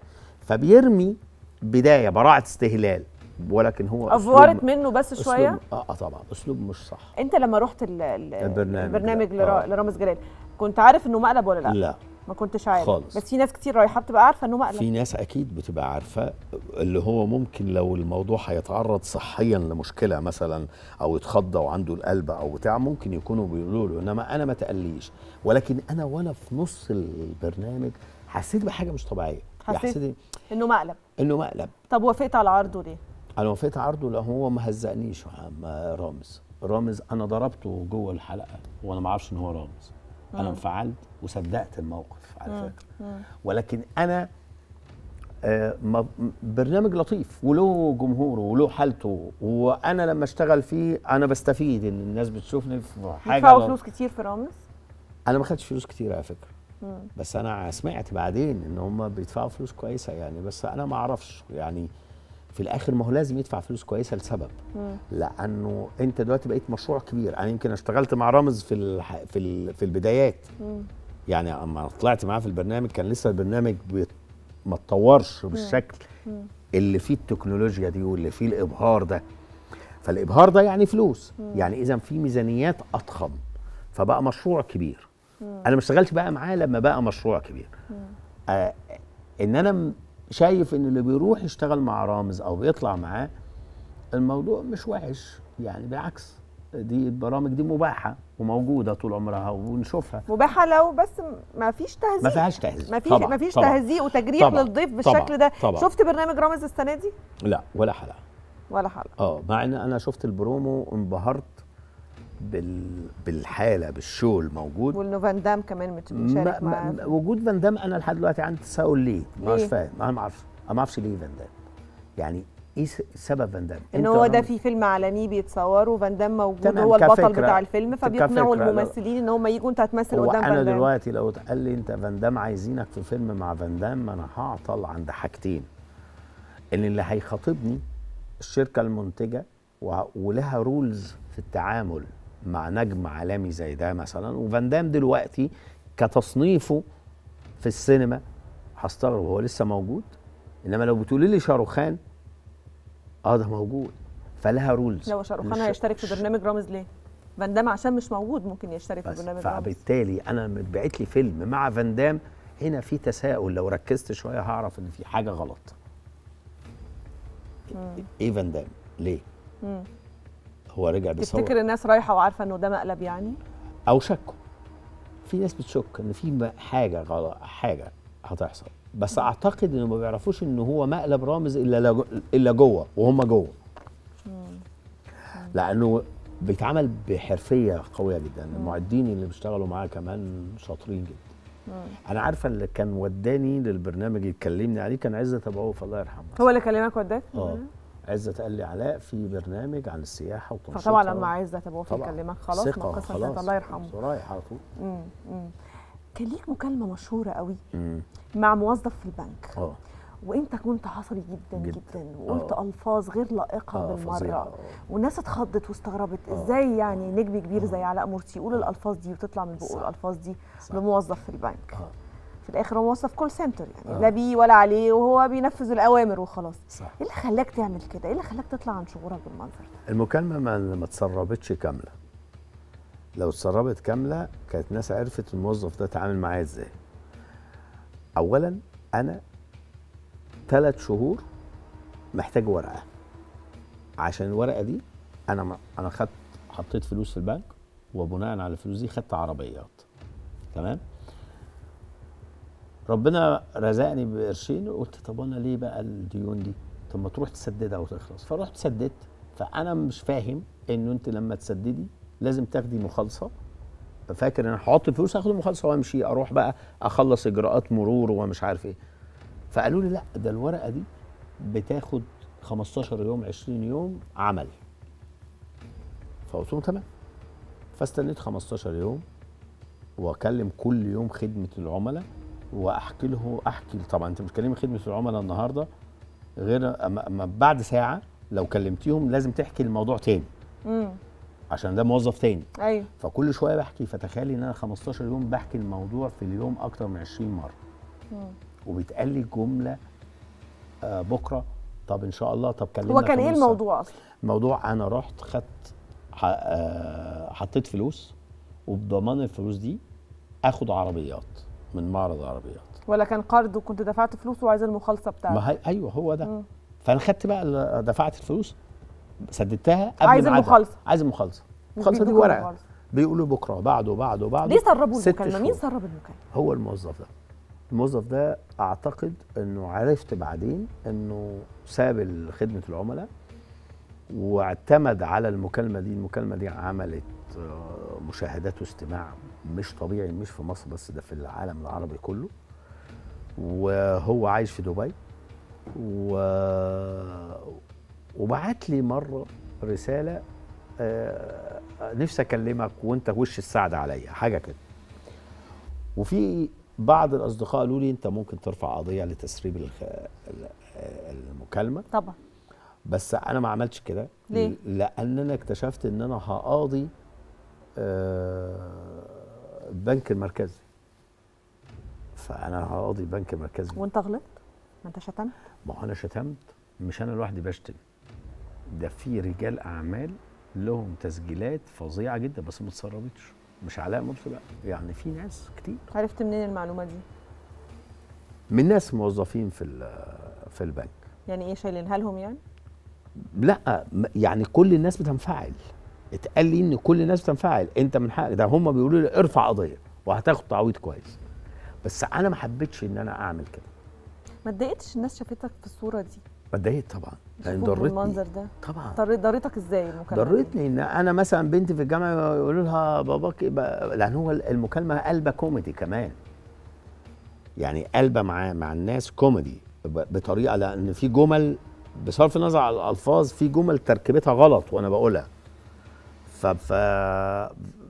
فبيرمي بدايه براعه استهلال ولكن هو افورت منه بس شويه آه،, اه طبعا اسلوب مش صح انت لما رحت البرنامج, البرنامج آه. لرامز جلال كنت عارف انه مقلب ولا لا؟ لا ما كنتش عارف خالص بس في ناس كتير رايحه بتبقى عارفه انه مقلب في ناس اكيد بتبقى عارفه اللي هو ممكن لو الموضوع هيتعرض صحيا لمشكله مثلا او يتخضى وعنده القلب او بتاع ممكن يكونوا بيقولوا له انما انا ما تقليش ولكن انا وانا في نص البرنامج حسيت بحاجه مش طبيعيه يعني حسيت انه مقلب انه مقلب طب وافقت على عرضه ليه؟ انا وافقت على عرضه لان هو ما هزقنيش يا عم رامز رامز انا ضربته جوه الحلقه وانا ما اعرفش ان هو رامز انا انفعلت وصدقت الموقف على مم. فكره ولكن انا آه، برنامج لطيف وله جمهوره وله حالته وانا لما اشتغل فيه انا بستفيد ان الناس بتشوفني في حاجه بتدفعوا فلوس كتير في رامز؟ انا ما خدتش فلوس كتير على فكره بس انا سمعت بعدين ان هم بيدفعوا فلوس كويسه يعني بس انا ما اعرفش يعني في الاخر ما هو لازم يدفع فلوس كويسه لسبب مم. لانه انت دلوقتي بقيت مشروع كبير انا يمكن اشتغلت مع رامز في الح... في ال... في البدايات مم. يعني اما طلعت معاه في البرنامج كان لسه البرنامج بي... ما اتطورش بالشكل مم. اللي فيه التكنولوجيا دي واللي فيه الابهار ده فالابهار ده يعني فلوس مم. يعني اذا في ميزانيات اضخم فبقى مشروع كبير مم. انا ما اشتغلتش بقى معاه لما بقى مشروع كبير آه ان انا شايف ان اللي بيروح يشتغل مع رامز او بيطلع معاه الموضوع مش وحش يعني بالعكس دي البرامج دي مباحه وموجوده طول عمرها ونشوفها مباحه لو بس ما فيش تهزيق ما فيهاش تهزيق ما فيش ما فيش تهزيق وتجريح طبعًا للضيف بالشكل طبعًا ده طبعًا شفت برنامج رامز السنه دي لا ولا حلقه ولا حلقه اه مع ان انا شفت البرومو انبهرت بال... بالحاله بالشو الموجود وانه فان دام كمان بتشارك معاه وجود فان دام انا لحد دلوقتي عندي تساؤل ليه؟ ما مش فاهم انا ما اعرفش انا ما اعرفش ليه فان دام يعني ايه سبب فان دام؟ ان هو ده في فيلم عالمي بيتصوره فان دام موجود هو البطل بتاع الفيلم فبيقنعوا الممثلين ان هم يجوا انت هتمثل قدام فان دام انا دلوقتي لو قال لي انت فان دام عايزينك في فيلم مع فان دام انا هعطل عند حاجتين ان اللي هيخاطبني الشركه المنتجه ولها رولز في التعامل مع نجم عالمي زي ده مثلا وفان دام دلوقتي كتصنيفه في السينما هستغرب هو لسه موجود انما لو بتقولي لي شاروخان اه ده موجود فلها رولز لو شاروخان هيشترك في برنامج رامز ليه؟ فان دام عشان مش موجود ممكن يشترك في برنامج رامز فبالتالي انا لما اتبعت لي فيلم مع فان دام هنا في تساؤل لو ركزت شويه هعرف ان في حاجه غلط مم. ايه فان دام ليه؟ مم. هو رجع بيصور تفتكر الناس رايحه وعارفه انه ده مقلب يعني او شكوا في ناس بتشك ان في حاجه غلط حاجه هتحصل بس اعتقد انه ما بيعرفوش ان هو مقلب رامز الا الا جوه وهم جوه لانه بيتعمل بحرفيه قويه جدا المعدين اللي بيشتغلوا معاه كمان شاطرين جدا انا عارفه اللي كان وداني للبرنامج يتكلمني عليه كان عزت ابو الله يرحمه هو اللي كلمك وداك؟ اه عزت قال لي علاء في برنامج عن السياحه وتنشيطها فطبعا لما عزت تبقى في يكلمك خلاص ما قصه الله يرحمه رايح على طول كان ليك مكالمه مشهوره قوي مم. مع موظف في البنك اه وانت كنت عصبي جدا جدا, جدا آه. وقلت أوه. الفاظ غير لائقه أوه. بالمره أوه. آه. والناس اتخضت واستغربت أوه. ازاي يعني آه. نجم كبير أوه. زي علاء مرسي يقول الالفاظ دي وتطلع من بقه الالفاظ دي صح. لموظف في البنك أوه. في الاخر هو موظف كول سنتر يعني آه. لا بيه ولا عليه وهو بينفذ الاوامر وخلاص صح ايه اللي خلاك تعمل كده؟ ايه اللي خلاك تطلع عن شعورك بالمنظر ده؟ المكالمه ما, ما تسربتش كامله لو اتسربت كامله كانت الناس عرفت الموظف ده اتعامل معايا ازاي اولا انا ثلاث شهور محتاج ورقه عشان الورقه دي انا انا خدت حطيت فلوس في البنك وبناء على الفلوس دي خدت عربيات تمام ربنا رزقني بقرشين قلت طب انا ليه بقى الديون دي طب ما تروح تسددها وتخلص فرحت سددت فانا مش فاهم انه انت لما تسددي لازم تاخدي مخالصه فاكر انا هحط الفلوس هاخد المخالصه وامشي اروح بقى اخلص اجراءات مرور ومش عارف ايه فقالوا لي لا ده الورقه دي بتاخد 15 يوم 20 يوم عمل فقلت لهم تمام فاستنيت 15 يوم واكلم كل يوم خدمه العملاء واحكي له احكي طبعا انت بتكلمي خدمه العملاء النهارده غير أما بعد ساعه لو كلمتيهم لازم تحكي الموضوع تاني مم. عشان ده موظف تاني ايوه فكل شويه بحكي فتخيلي ان انا 15 يوم بحكي الموضوع في اليوم اكتر من 20 مره مم. وبيتقال لي جمله آه بكره طب ان شاء الله طب كلمنا هو كان ايه الموضوع اصلا؟ الموضوع انا رحت خدت آه، حطيت فلوس وبضمان الفلوس دي اخد عربيات من معرض عربيات ولا كان قرض وكنت دفعت فلوس وعايز المخالصه بتاعتك ما هي... ايوه هو ده فانا خدت بقى دفعت الفلوس سددتها قبل عايز المخالصه عايز المخالصه المخالصه دي ورقه بيقولوا بكره بعده بعده بعده ليه سربوا المكالمه مين سرب المكالمه هو الموظف ده الموظف ده اعتقد انه عرفت بعدين انه ساب خدمه العملاء واعتمد على المكالمه دي المكالمه دي عملت آه، مشاهدات واستماع مش طبيعي مش في مصر بس ده في العالم العربي كله وهو عايش في دبي و... وبعت لي مره رساله آه، نفسي اكلمك وانت وش السعد عليا حاجه كده وفي بعض الاصدقاء قالوا لي انت ممكن ترفع قضيه لتسريب المكالمه طبعا بس انا ما عملتش كده ليه؟ لان انا اكتشفت ان انا هقاضي آه البنك المركزي فانا هقاضي البنك المركزي وانت غلطت ما انت شتمت ما هو انا شتمت مش انا لوحدي بشتم ده في رجال اعمال لهم تسجيلات فظيعه جدا بس ما اتسربتش مش علاء مرسي بقى يعني في ناس كتير عرفت منين المعلومه دي من ناس موظفين في في البنك يعني ايه شايلينها لهم يعني لا يعني كل الناس بتنفعل اتقال لي ان كل الناس بتنفعل انت من حقك ده هم بيقولوا لي ارفع قضيه وهتاخد تعويض كويس بس انا ما حبيتش ان انا اعمل كده ما اتضايقتش الناس شافتك في الصوره دي ما اتضايقت طبعا يعني لان ضرتني المنظر ده طبعا ضرتك ازاي المكالمه ضرتني ان انا مثلا بنتي في الجامعه يقولوا لها باباك لان هو المكالمه قلبه كوميدي كمان يعني قلبه مع مع الناس كوميدي بطريقه لان في جمل بصرف النظر عن الالفاظ في جمل تركيبتها غلط وانا بقولها ف ف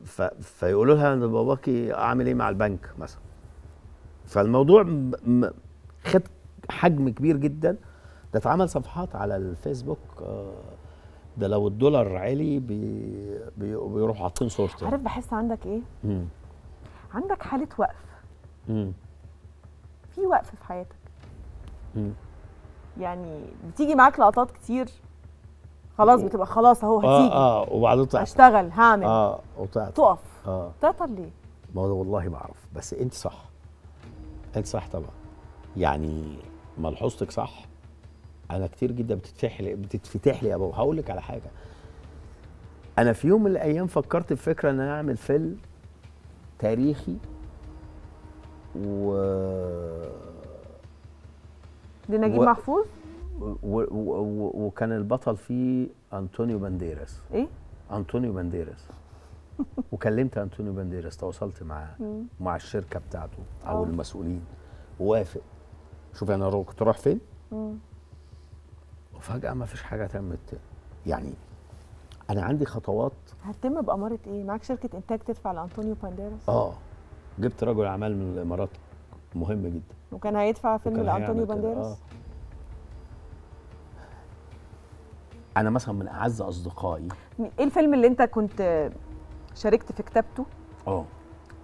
ف فيقولوا لها انا باباكي اعمل ايه مع البنك مثلا فالموضوع خد حجم كبير جدا ده اتعمل صفحات على الفيسبوك آه، ده لو الدولار عالي بي بي بيروحوا حاطين صورتي عارف بحس عندك ايه؟ مم. عندك حاله وقف مم. في وقف في حياتك مم. يعني بتيجي معاك لقطات كتير خلاص بتبقى خلاص اهو آه، هتيجي اه اه وبعدين تقف هشتغل هعمل اه وتقف تقف اه تعطل ليه؟ ما هو والله ما اعرف بس انت صح انت صح طبعا يعني ملحوظتك صح انا كتير جدا بتتفتح لي بتتفتح لي يا بابا هقول لك على حاجه انا في يوم من الايام فكرت بفكره ان انا اعمل فيلم تاريخي و لنجيب و... محفوظ وكان البطل فيه انطونيو بانديراس ايه انطونيو بانديراس [LAUGHS] وكلمت انطونيو بانديراس تواصلت معاه ومع الشركه بتاعته او أوه. المسؤولين ووافق شوف انا كنت رايح فين وفجاه ما فيش حاجه تمت يعني انا عندي خطوات هتتم باماره ايه معاك شركه انتاج تدفع لانطونيو بانديراس اه جبت رجل اعمال من الامارات مهم جدا وكان هيدفع فيلم لانطونيو بانديراس آه. انا مثلا من اعز اصدقائي ايه الفيلم اللي انت كنت شاركت في كتابته اه,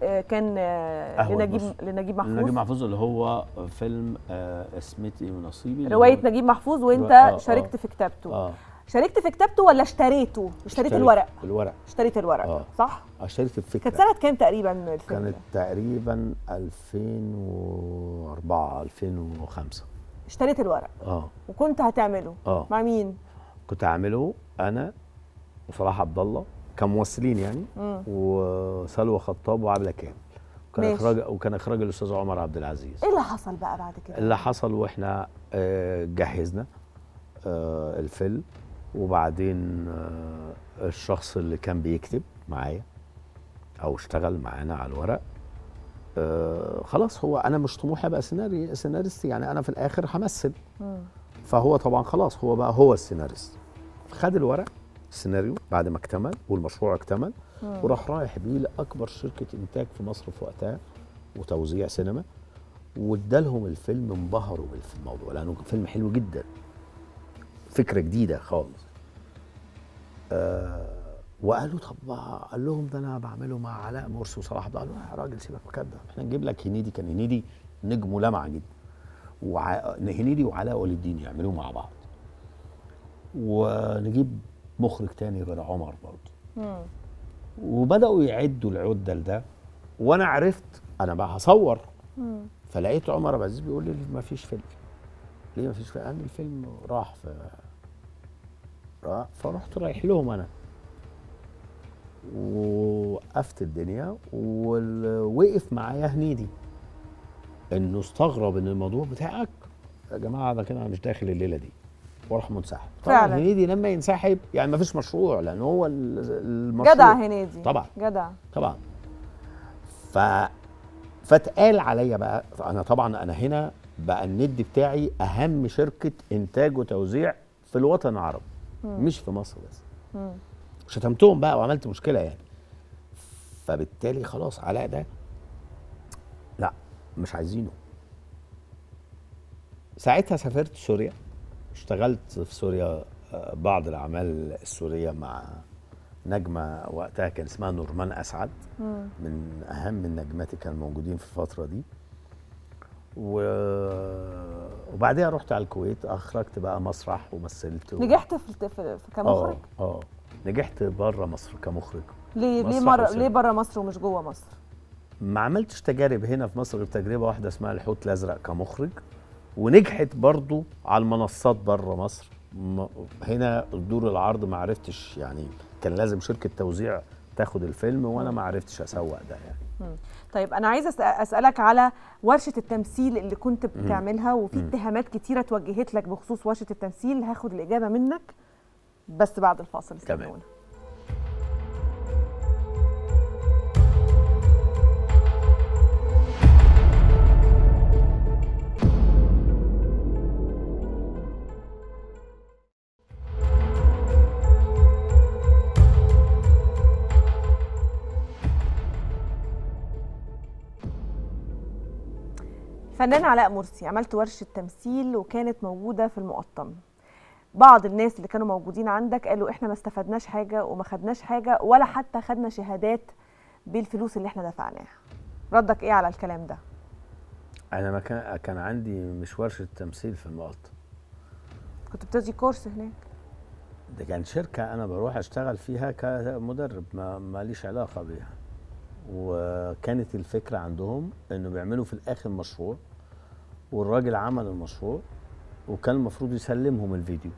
آه، كان آه، لنجيب لنجيب محفوظ لنجيب محفوظ اللي هو فيلم آه، اسمتي إيه ونصيبي روايه نجيب محفوظ وانت آه شاركت آه في كتابته آه. شاركت في كتابته ولا اشتريته؟ اشتريت الورق الورق اشتريت الورق آه. صح؟ اشتريت الفكره كانت سنه كام تقريبا الفيلم؟ كانت تقريبا 2004 2005 اشتريت الورق اه وكنت هتعمله اه مع مين؟ كنت اعمله انا وصلاح عبد الله كان يعني وسلوى خطاب وعبله كامل وكان اخراج وكان اخراج الاستاذ عمر عبد العزيز ايه اللي حصل بقى بعد كده اللي حصل واحنا آه، جهزنا آه، الفيلم وبعدين آه، الشخص اللي كان بيكتب معايا او اشتغل معانا على الورق خلاص هو انا مش طموحي ابقى سيناريو سيناريست يعني انا في الاخر همثل فهو طبعا خلاص هو بقى هو السيناريست خد الورق السيناريو بعد ما اكتمل والمشروع اكتمل وراح رايح بيه لاكبر شركه انتاج في مصر في وقتها وتوزيع سينما وادالهم الفيلم انبهروا الموضوع لانه فيلم حلو جدا فكره جديده خالص آه وقالوا طب قال لهم ده انا بعمله مع علاء مرسي وصلاح عبد قالوا يا راجل سيبك من ده احنا نجيب لك هنيدي كان هنيدي نجمه لمعه جدا وع... هنيدي وعلاء ولي الدين يعملوه مع بعض ونجيب مخرج تاني غير عمر برضه وبداوا يعدوا العده لده وانا عرفت انا بقى هصور فلقيت عمر عبد العزيز بيقول لي ما فيش فيلم ليه ما فيش فيلم؟ قال الفيلم راح ف فرحت رايح لهم انا ووقفت الدنيا ووقف معايا هنيدي انه استغرب ان الموضوع بتاعك يا جماعه ده كده انا مش داخل الليله دي وراح منسحب طبعا فعلا. هنيدي لما ينسحب يعني ما فيش مشروع لان هو المشروع جدع هنيدي طبعا جدع طبعا ف فاتقال عليا بقى انا طبعا انا هنا بقى الند بتاعي اهم شركه انتاج وتوزيع في الوطن العربي مش في مصر بس شتمتهم بقى وعملت مشكله يعني فبالتالي خلاص علاء ده مش عايزينه ساعتها سافرت سوريا اشتغلت في سوريا آه، بعض الاعمال السوريه مع نجمه وقتها كان اسمها نورمان اسعد من اهم النجمات اللي كانوا موجودين في الفتره دي و... وبعدها رحت على الكويت اخرجت بقى مسرح ومثلت و... نجحت في, في كمخرج؟ اه اه نجحت بره مصر كمخرج ليه ليه مر... ليه بره مصر ومش جوه مصر؟ ما عملتش تجارب هنا في مصر غير تجربه واحده اسمها الحوت الازرق كمخرج ونجحت برضو على المنصات بره مصر هنا دور العرض ما عرفتش يعني كان لازم شركه توزيع تاخد الفيلم وانا ما عرفتش اسوق ده يعني طيب انا عايزه اسالك على ورشه التمثيل اللي كنت بتعملها وفي اتهامات كتيره اتوجهت لك بخصوص ورشه التمثيل هاخد الاجابه منك بس بعد الفاصل تمام الفنان علاء مرسي عملت ورشه تمثيل وكانت موجوده في المقطم بعض الناس اللي كانوا موجودين عندك قالوا احنا ما استفدناش حاجه وما خدناش حاجه ولا حتى خدنا شهادات بالفلوس اللي احنا دفعناها ردك ايه على الكلام ده انا ما كان كان عندي مش ورشه تمثيل في المقطم كنت بتدي كورس هناك ده كان شركه انا بروح اشتغل فيها كمدرب ما ماليش علاقه بيها وكانت الفكره عندهم انه بيعملوا في الاخر مشروع والراجل عمل المشروع وكان المفروض يسلمهم الفيديو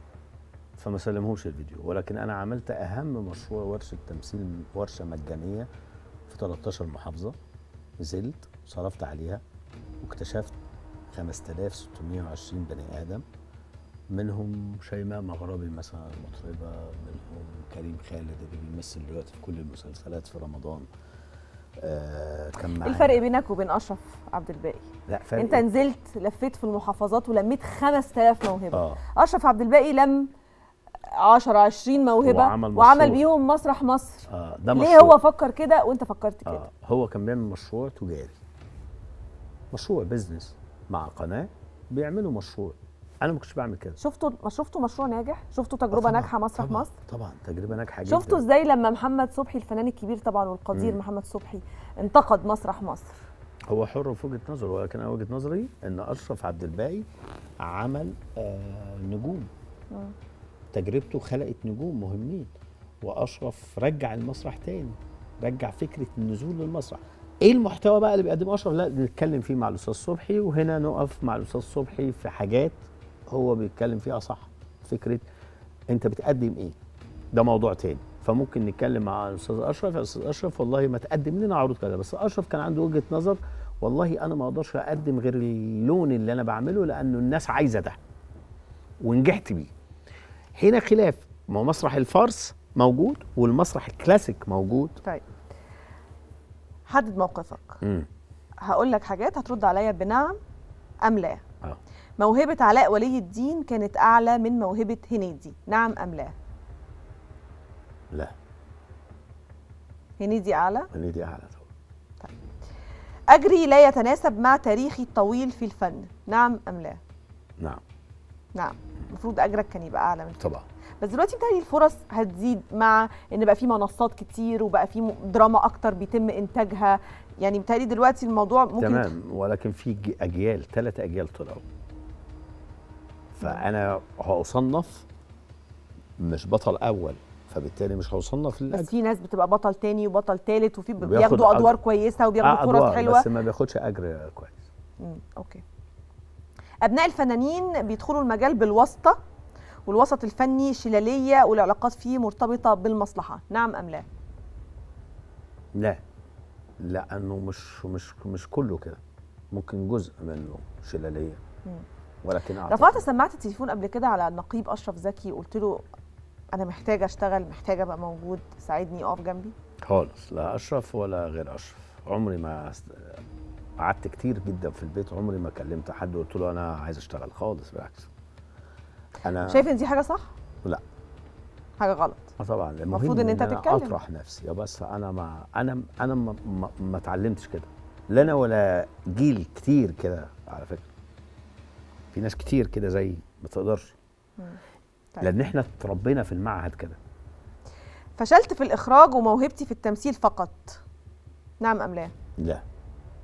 فما سلمهمش الفيديو ولكن انا عملت اهم مشروع ورشه تمثيل ورشه مجانيه في 13 محافظه نزلت صرفت عليها واكتشفت 5620 بني ادم منهم شيماء مغربي مثلا المطربه منهم كريم خالد اللي بيمثل دلوقتي في كل المسلسلات في رمضان آه كان معايا الفرق بينك وبين اشرف عبد الباقي لا فرق انت نزلت لفيت في المحافظات ولميت 5000 موهبه آه. اشرف عبد الباقي لم 10 20 موهبه وعمل, وعمل بيهم مسرح مصر آه ده مشروع. ليه هو فكر كده وانت فكرت كده آه هو كان بيعمل مشروع تجاري مشروع بزنس مع قناه بيعملوا مشروع انا ما كنتش بعمل كده شفتوا شفتوا مشروع ناجح شفتوا تجربه ناجحه مسرح مصر طبعا تجربه ناجحه جدا شفتوا ازاي لما محمد صبحي الفنان الكبير طبعا والقدير مم. محمد صبحي انتقد مسرح مصر هو حر في وجهه نظره ولكن انا وجهه نظري ان اشرف عبد الباقي عمل آه نجوم مم. تجربته خلقت نجوم مهمين واشرف رجع المسرح تاني رجع فكره النزول للمسرح ايه المحتوى بقى اللي بيقدمه اشرف لا نتكلم فيه مع الاستاذ صبحي وهنا نقف مع الاستاذ صبحي في حاجات هو بيتكلم فيها صح فكره انت بتقدم ايه ده موضوع تاني فممكن نتكلم مع الاستاذ اشرف يا استاذ اشرف والله ما تقدم لنا عروض كذا بس اشرف كان عنده وجهه نظر والله انا ما اقدرش اقدم غير اللون اللي انا بعمله لانه الناس عايزه ده ونجحت بيه هنا خلاف ما هو مسرح الفارس موجود والمسرح الكلاسيك موجود طيب حدد موقفك هقول لك حاجات هترد عليا بنعم ام لا موهبة علاء ولي الدين كانت أعلى من موهبة هنيدي نعم أم لا؟ لا هنيدي أعلى؟ هنيدي أعلى طبعا طيب. أجري لا يتناسب مع تاريخي الطويل في الفن نعم أم لا؟ نعم نعم المفروض أجرك كان يبقى أعلى من طبعا بس دلوقتي بتهيألي الفرص هتزيد مع ان بقى في منصات كتير وبقى في دراما اكتر بيتم انتاجها يعني بتهيألي دلوقتي الموضوع ممكن تمام ولكن في اجيال ثلاث اجيال طلعوا فانا هصنف مش بطل اول فبالتالي مش هصنف للاجر بس في ناس بتبقى بطل تاني وبطل تالت وفي بياخدوا ادوار كويسه وبياخدوا آه، فرص حلوه بس ما بياخدش اجر كويس امم اوكي ابناء الفنانين بيدخلوا المجال بالواسطه والوسط الفني شلاليه والعلاقات فيه مرتبطه بالمصلحه نعم ام لا لا لانه مش مش مش كله كده ممكن جزء منه شلاليه مم. ولكن أعتقد. رفعت سماعه التليفون قبل كده على النقيب اشرف زكي قلت له انا محتاجه اشتغل محتاجه ابقى موجود ساعدني اقف جنبي خالص لا اشرف ولا غير اشرف عمري ما قعدت كتير جدا في البيت عمري ما كلمت حد وقلت له انا عايز اشتغل خالص بالعكس انا شايف ان دي حاجه صح لا حاجه غلط اه طبعا المفروض ان انت إن تتكلم اطرح نفسي بس انا ما انا انا ما, ما, ما اتعلمتش كده لا انا ولا جيل كتير كده على فكره في ناس كتير كده زي ما تقدرش طيب. لان احنا اتربينا في المعهد كده فشلت في الاخراج وموهبتي في التمثيل فقط نعم ام لا لا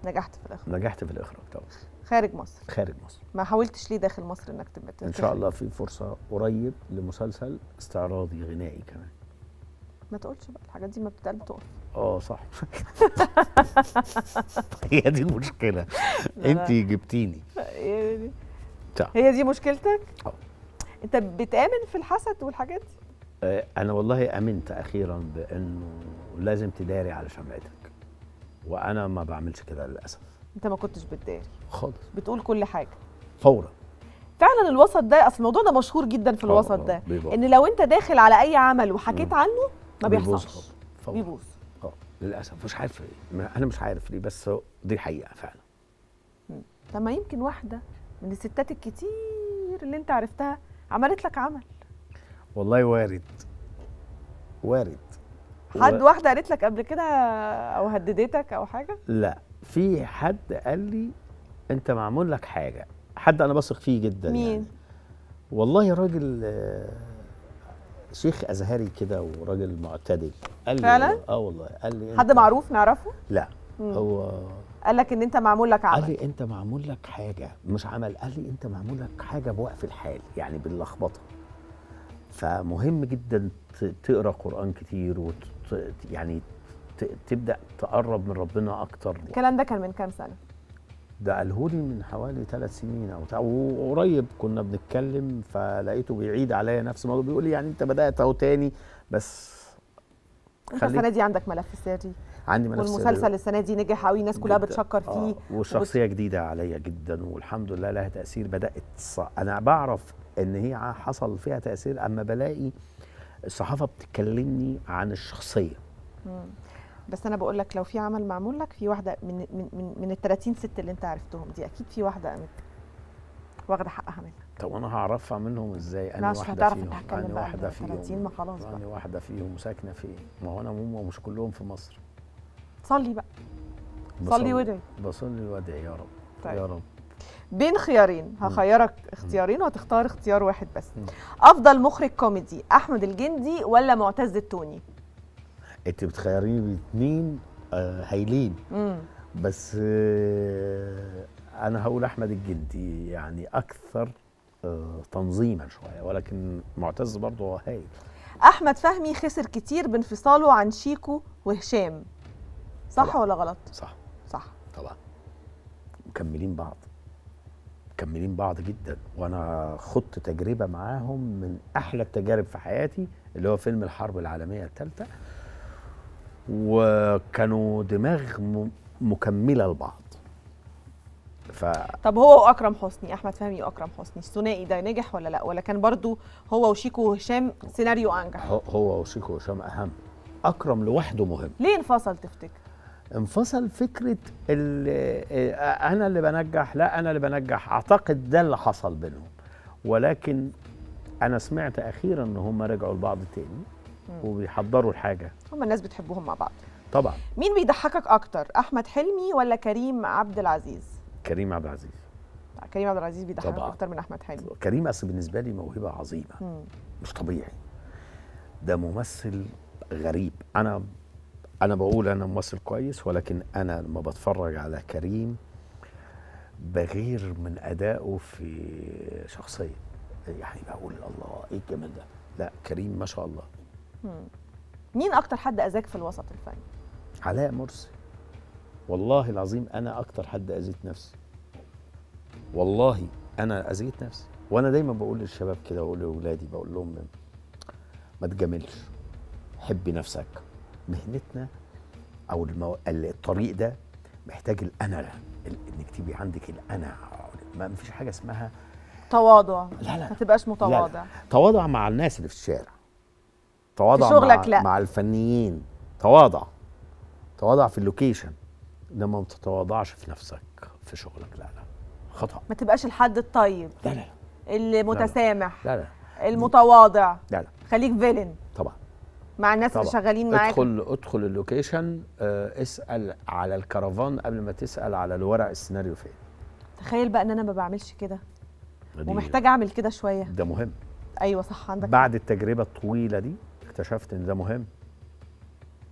نجحت في الاخراج نجحت في الاخراج طبعا خارج مصر خارج مصر ما حاولتش ليه داخل مصر انك تبقى ان شاء الله في فرصه قريب لمسلسل استعراضي غنائي كمان ما تقولش بقى الحاجات دي ما بتتقال بتقف اه صح [LAUGHS] هي دي المشكله انت جبتيني صح هي دي مشكلتك؟ اه انت بتامن في الحسد والحاجات دي؟ آه، انا والله امنت اخيرا بانه لازم تداري على شمعتك وانا ما بعملش كده للاسف انت ما كنتش بتداري خالص بتقول كل حاجه فورا فعلا الوسط ده اصل الموضوع ده مشهور جدا في آه، الوسط آه، ده بيبوز. ان لو انت داخل على اي عمل وحكيت م. عنه ما بيحصلش بيبوظ اه للاسف مش عارف انا مش عارف ليه بس دي حقيقه فعلا طب ما يمكن واحده من الستات الكتير اللي انت عرفتها عملت لك عمل والله وارد وارد حد و... واحده قالت لك قبل كده او هددتك او حاجه لا في حد قال لي انت معمول لك حاجه حد انا بثق فيه جدا يعني. مين يعني. والله راجل شيخ ازهري كده وراجل معتدل قال لي فعلا اه والله قال لي حد معروف نعرفه لا مم. هو قال لك ان انت معمول لك عمل قال لي انت معمول لك حاجه مش عمل قال لي انت معمول لك حاجه بوقف الحال يعني باللخبطه فمهم جدا تقرا قران كتير وت... يعني تبدا تقرب من ربنا اكتر الكلام ده كان من كام سنه ده قاله لي من حوالي ثلاث سنين او وقريب كنا بنتكلم فلقيته بيعيد عليا نفس الموضوع بيقول لي يعني انت بدات اهو تاني بس انت السنه دي عندك ملف سري عندي منافسه والمسلسل السنه دي نجح قوي الناس كلها بتشكر آه، فيه آه والشخصيه وبت... جديده عليا جدا والحمد لله لها تاثير بدات انا بعرف ان هي حصل فيها تاثير اما بلاقي الصحافه بتكلمني عن الشخصيه مم. بس انا بقول لك لو في عمل معمول لك في واحده من من من ال 30 ست اللي انت عرفتهم دي اكيد في واحده قامت واخده حقها منك طب انا هعرفها منهم ازاي انا واحده فيهم انا واحده فيهم 30 ما خلاص بقى واحده فيهم ساكنه فين ما هو انا مش كلهم في مصر صلي بقى صلي وادعي بصلي وادعي يا رب طيب. يا رب بين خيارين هخيرك اختيارين وتختار اختيار واحد بس افضل مخرج كوميدي احمد الجندي ولا معتز التوني انت بتخيريني باثنين آه، هايلين بس آه، انا هقول احمد الجندي يعني اكثر آه، تنظيما شويه ولكن معتز برضه هايل احمد فهمي خسر كتير بانفصاله عن شيكو وهشام صح طبعًا. ولا غلط؟ صح صح طبعا مكملين بعض مكملين بعض جدا وانا خضت تجربه معاهم من احلى التجارب في حياتي اللي هو فيلم الحرب العالميه الثالثه وكانوا دماغ مكمله لبعض ف... طب هو واكرم حسني احمد فهمي واكرم حسني الثنائي ده نجح ولا لا ولا كان برضو هو وشيكو وهشام سيناريو انجح هو وشيكو وهشام اهم اكرم لوحده مهم ليه انفصل تفتكر انفصل فكره اللي آه، انا اللي بنجح لا انا اللي بنجح اعتقد ده اللي حصل بينهم ولكن انا سمعت اخيرا ان هم رجعوا لبعض تاني وبيحضروا الحاجه هم الناس بتحبهم مع بعض طبعا مين بيضحكك اكتر احمد حلمي ولا كريم عبد العزيز كريم عبد العزيز كريم عبد العزيز بيضحكك اكتر من احمد حلمي كريم اصل بالنسبه لي موهبه عظيمه مم. مش طبيعي ده ممثل غريب انا انا بقول انا ممثل كويس ولكن انا لما بتفرج على كريم بغير من ادائه في شخصيه يعني بقول الله ايه الجمال ده لا كريم ما شاء الله مين اكتر حد اذاك في الوسط الفني علاء مرسي والله العظيم انا اكتر حد اذيت نفسي والله انا اذيت نفسي وانا دايما بقول للشباب كده بقول لاولادي بقول لهم ما تجاملش حبي نفسك مهنتنا او المو... الطريق ده محتاج الانا انك تبي عندك الانا ما فيش حاجه اسمها تواضع لا لا ما تبقاش متواضع لا لا. تواضع مع الناس اللي في الشارع تواضع في شغلك مع... لا. مع الفنيين تواضع تواضع في اللوكيشن انما ما تتواضعش في نفسك في شغلك لا لا خطا ما تبقاش الحد الطيب لا لا, لا. المتسامح لا لا, لا. المتواضع لا لا خليك فيلن مع الناس طبعا. اللي شغالين معاك ادخل ادخل اللوكيشن آه اسال على الكرفان قبل ما تسال على الورق السيناريو فين تخيل بقى ان انا ما بعملش كده ومحتاج اعمل كده شويه ده مهم ايوه صح عندك بعد التجربه الطويله دي اكتشفت ان ده مهم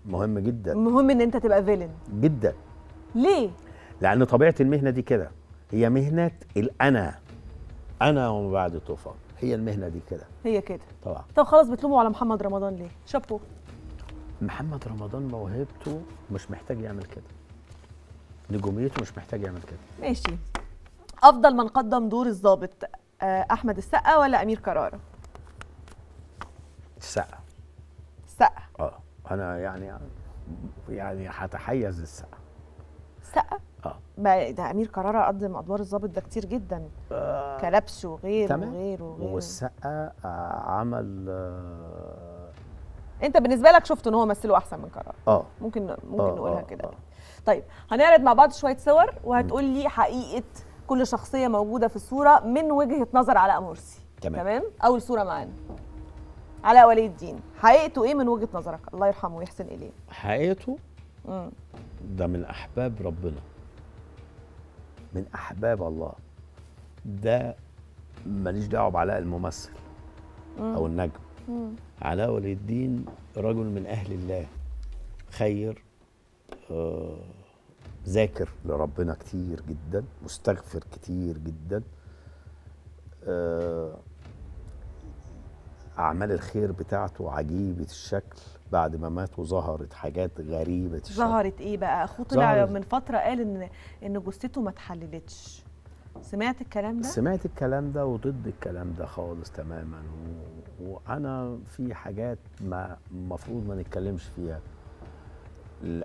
مهم جدا مهم ان انت تبقى فيلن جدا ليه لان طبيعه المهنه دي كده هي مهنه الانا انا وما بعد طوفان هي المهنه دي كده هي كده طبعا طب خلاص بتلوموا على محمد رمضان ليه شابو محمد رمضان موهبته مش محتاج يعمل كده نجوميته مش محتاج يعمل كده ماشي افضل من قدم دور الضابط آه، احمد السقا ولا امير كرارة السقا السقا اه انا يعني يعني هتحيز السقا السقا اه ده امير قراره قدم ادوار الضابط ده كتير جدا آه كلبس وغير تمام. وغيره وغير والسقا آه، عمل آه انت بالنسبه لك شفت ان هو مثله احسن من قراره اه ممكن ممكن آه نقولها آه كده آه طيب هنعرض مع بعض شويه صور وهتقول لي حقيقه كل شخصيه موجوده في الصوره من وجهه نظر علاء مرسي تمام تمام اول صوره معانا علاء ولي الدين حقيقته ايه من وجهه نظرك الله يرحمه ويحسن اليه حقيقته ده من احباب ربنا من احباب الله ده ماليش دعوه بعلاء الممثل مم. او النجم مم. علاء ولي الدين رجل من اهل الله خير آه ذاكر لربنا كتير جدا مستغفر كتير جدا آه اعمال الخير بتاعته عجيبه الشكل بعد ما مات وظهرت حاجات غريبه الشكل ظهرت ايه بقى اخوه طلع من فتره قال ان ان جثته ما اتحللتش سمعت الكلام ده سمعت الكلام ده وضد الكلام ده خالص تماما و... وانا في حاجات ما المفروض ما نتكلمش فيها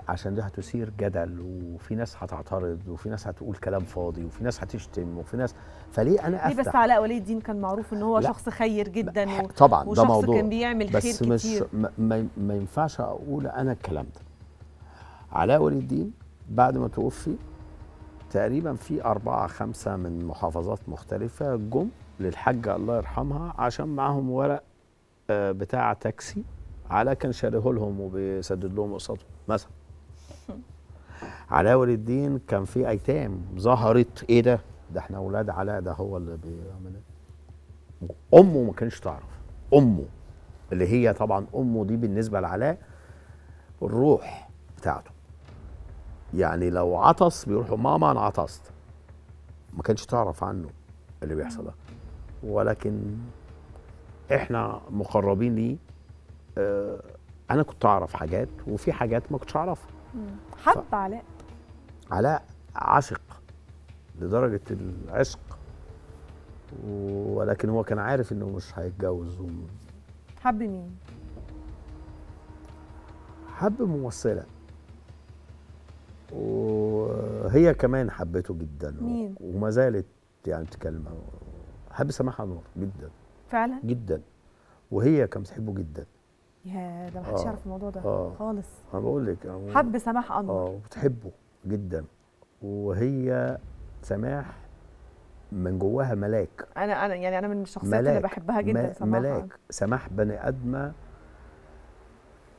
عشان دي هتثير جدل وفي ناس هتعترض وفي ناس هتقول كلام فاضي وفي ناس هتشتم وفي ناس فليه انا افتح ليه بس علاء ولي الدين كان معروف ان هو لا. شخص خير جدا و... طبعا وشخص ده موضوع كان بيعمل بس خير كتير بس ما, ما ينفعش اقول انا الكلام ده علاء ولي الدين بعد ما توفي تقريبا في أربعة خمسة من محافظات مختلفة جم للحاجة الله يرحمها عشان معاهم ورق آه، بتاع تاكسي على كان شاريه لهم وبيسدد لهم قصاده مثلا علاء ولي الدين كان في ايتام ظهرت ايه ده ده احنا اولاد علاء ده هو اللي بيعمل امه ما كانش تعرف امه اللي هي طبعا امه دي بالنسبه لعلاء الروح بتاعته يعني لو عطس بيروح ماما انا عطست ما كانش تعرف عنه اللي بيحصل ده ولكن احنا مقربين ليه آه انا كنت اعرف حاجات وفي حاجات ما كنتش اعرفها حب علاء علاء عاشق لدرجه العشق ولكن هو كان عارف انه مش هيتجوز و... حب مين حب ممثله وهي كمان حبته جدا مين؟ وما زالت يعني بتكلمها حب سماحه نور جدا فعلا جدا وهي كانت بتحبه جدا يا ده محدش آه. يعرف الموضوع ده آه. خالص انا بقول لك حب سماح انور اه وبتحبه جدا وهي سماح من جواها ملاك انا انا يعني انا من الشخصيات اللي بحبها جدا سماح ملاك سماح بني ادمه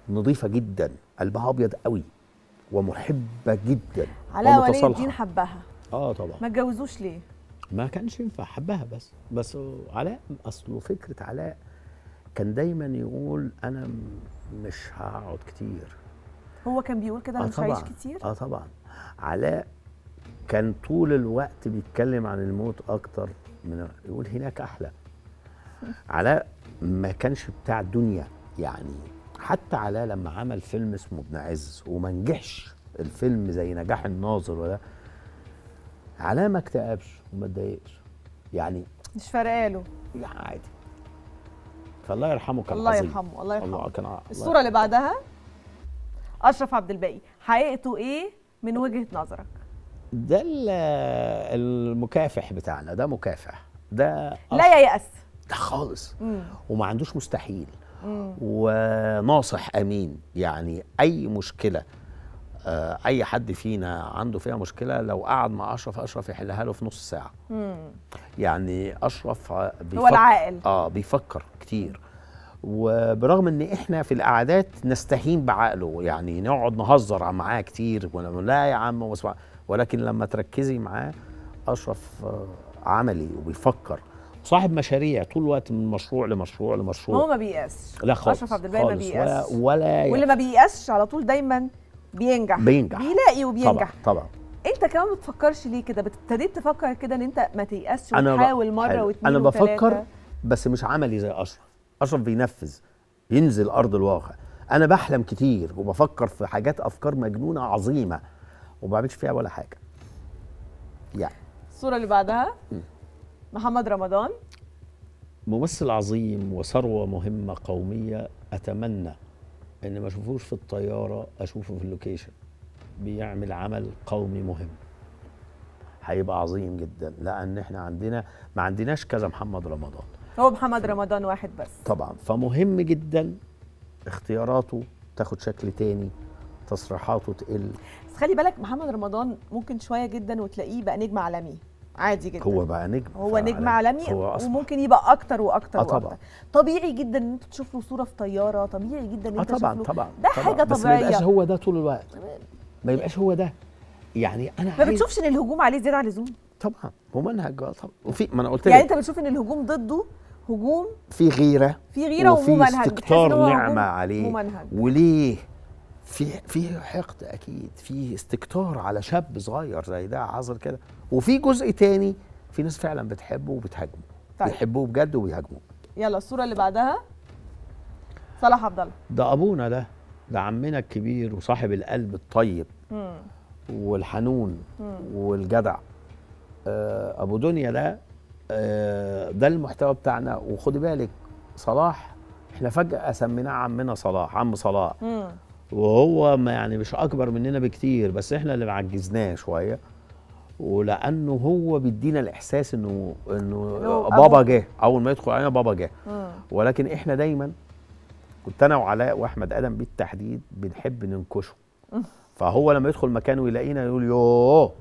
نظيفه جدا قلبها ابيض قوي ومحبه جدا علاء ولي الدين حبها اه طبعا ما اتجوزوش ليه ما كانش ينفع حبها بس بس علاء اصله فكره علاء كان دايما يقول انا مش هقعد كتير هو كان بيقول كده آه مش هعيش كتير اه طبعا علاء كان طول الوقت بيتكلم عن الموت اكتر من يقول هناك احلى علاء ما كانش بتاع الدنيا يعني حتى علاء لما عمل فيلم اسمه ابن عز وما نجحش الفيلم زي نجاح الناظر ولا علاء ما اكتئبش وما اتضايقش يعني مش فارقاله يعني عادي فالله يرحمه كان الله يرحمه الله يرحمه الله كان الله الصوره اللي بعدها اشرف عبد الباقي حقيقته ايه من وجهه نظرك ده المكافح بتاعنا ده مكافح ده لا ييأس ده خالص مم. وما عندوش مستحيل مم. وناصح امين يعني اي مشكله آه، اي حد فينا عنده فيها مشكله لو قعد مع اشرف اشرف يحلها له في نص ساعه مم. يعني اشرف بيفكر هو العاقل اه بيفكر كتير وبرغم ان احنا في القعدات نستهين بعقله يعني نقعد نهزر معاه كتير لا يا عم ولكن لما تركزي معاه اشرف آه، عملي وبيفكر صاحب مشاريع طول الوقت من مشروع لمشروع لمشروع هو ما بييأسش لا خالص اشرف عبد الباقي ما بييأسش ولا, ولا واللي ما بيقاسش على طول دايما بينجح بينجح بيلاقي وبينجح طبعا طبعا انت كمان ما بتفكرش ليه كده ابتديت تفكر كده ان انت ما تيأسش وتحاول مره واثنين انا بفكر وثلاثة. بس مش عملي زي اشرف اشرف بينفذ ينزل ارض الواقع انا بحلم كتير وبفكر في حاجات افكار مجنونه عظيمه وما بعملش فيها ولا حاجه يعني الصوره اللي بعدها محمد رمضان ممثل عظيم وثروه مهمه قوميه اتمنى ان ما اشوفوش في الطياره اشوفه في اللوكيشن بيعمل عمل قومي مهم هيبقى عظيم جدا لان احنا عندنا ما عندناش كذا محمد رمضان هو محمد رمضان واحد بس طبعا فمهم جدا اختياراته تاخد شكل تاني تصريحاته تقل بس خلي بالك محمد رمضان ممكن شويه جدا وتلاقيه بقى نجم عالمي عادي جدا هو بقى نجم هو نجم عالمي, وممكن يبقى اكتر واكتر آه طبعا وأكتر. طبيعي جدا ان انت تشوف له صوره في طياره طبيعي جدا ان انت آه طبعا تشوف له طبعا ده طبعًا حاجه بس طبيعيه بس ما يبقاش هو ده طول الوقت ما يبقاش هو ده يعني انا ما بتشوفش ان الهجوم عليه زياده عن اللزوم طبعا ممنهج آه، طبعا وفي ما انا قلت يعني انت بتشوف ان الهجوم ضده هجوم في غيره في غيره وفي استكتار نعمه عليه وليه في في حقد اكيد في استكتار على شاب صغير زي ده عذر كده وفي جزء تاني في ناس فعلا بتحبه وبتهاجمه طيب. بيحبوه بجد وبيهاجموه يلا الصوره اللي بعدها صلاح عبد الله ده ابونا ده ده عمنا الكبير وصاحب القلب الطيب مم. والحنون مم. والجدع آه، ابو دنيا ده آه، ده المحتوى بتاعنا وخد بالك صلاح احنا فجاه سميناه عمنا صلاح عم صلاح مم. وهو ما يعني مش اكبر مننا بكتير بس احنا اللي عجزناه شويه ولانه هو بيدينا الاحساس انه انه آه، بابا جه اول ما يدخل علينا بابا جه ولكن احنا دايما كنت انا وعلاء واحمد ادم بالتحديد بنحب ننكشه فهو لما يدخل مكانه يلاقينا يقول يوه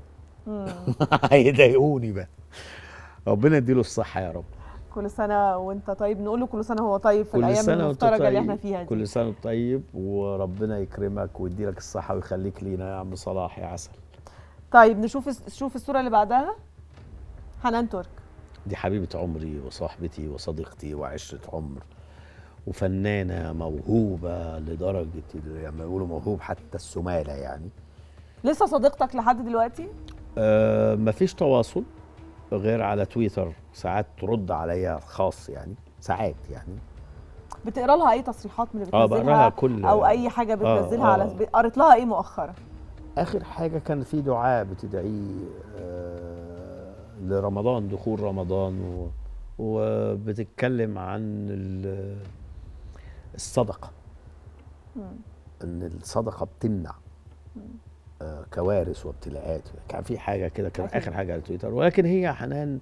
[LAUGHS] هيضايقوني بقى ربنا يديله الصحه يا رب كل سنه وانت طيب نقول له كل سنه هو طيب في الايام المفترجه طيب. اللي احنا طيب. فيها دي كل سنه طيب وربنا يكرمك ويديلك الصحه ويخليك لينا يا عم صلاح يا عسل طيب نشوف شوف الصوره اللي بعدها حنان ترك دي حبيبه عمري وصاحبتي وصديقتي وعشره عمر وفنانه موهوبه لدرجه لما يعني يقولوا موهوب حتى السماله يعني لسه صديقتك لحد دلوقتي آه مفيش تواصل غير على تويتر ساعات ترد عليا خاص يعني ساعات يعني بتقرا لها اي تصريحات من اللي آه، بتنزلها آه كل او اي حاجه آه، بتنزلها آه على قريت لها ايه مؤخرا اخر حاجه كان في دعاء بتدعيه آه، لرمضان دخول رمضان و وبتتكلم عن الصدقه مم. ان الصدقه بتمنع مم. كوارث وابتلاءات كان في حاجه كده كان اخر حاجه على تويتر ولكن هي حنان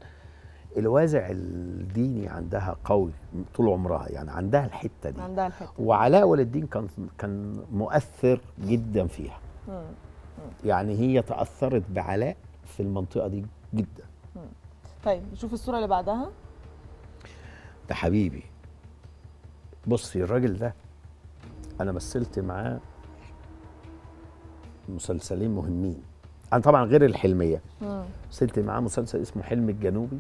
الوازع الديني عندها قوي طول عمرها يعني عندها الحته دي عندها الحته وعلاء ولي الدين كان كان مؤثر جدا فيها يعني هي تاثرت بعلاء في المنطقه دي جدا طيب نشوف الصوره اللي بعدها ده حبيبي بصي الراجل ده انا مثلت معاه مسلسلين مهمين انا طبعا غير الحلميه سلت معاه مسلسل اسمه حلم الجنوبي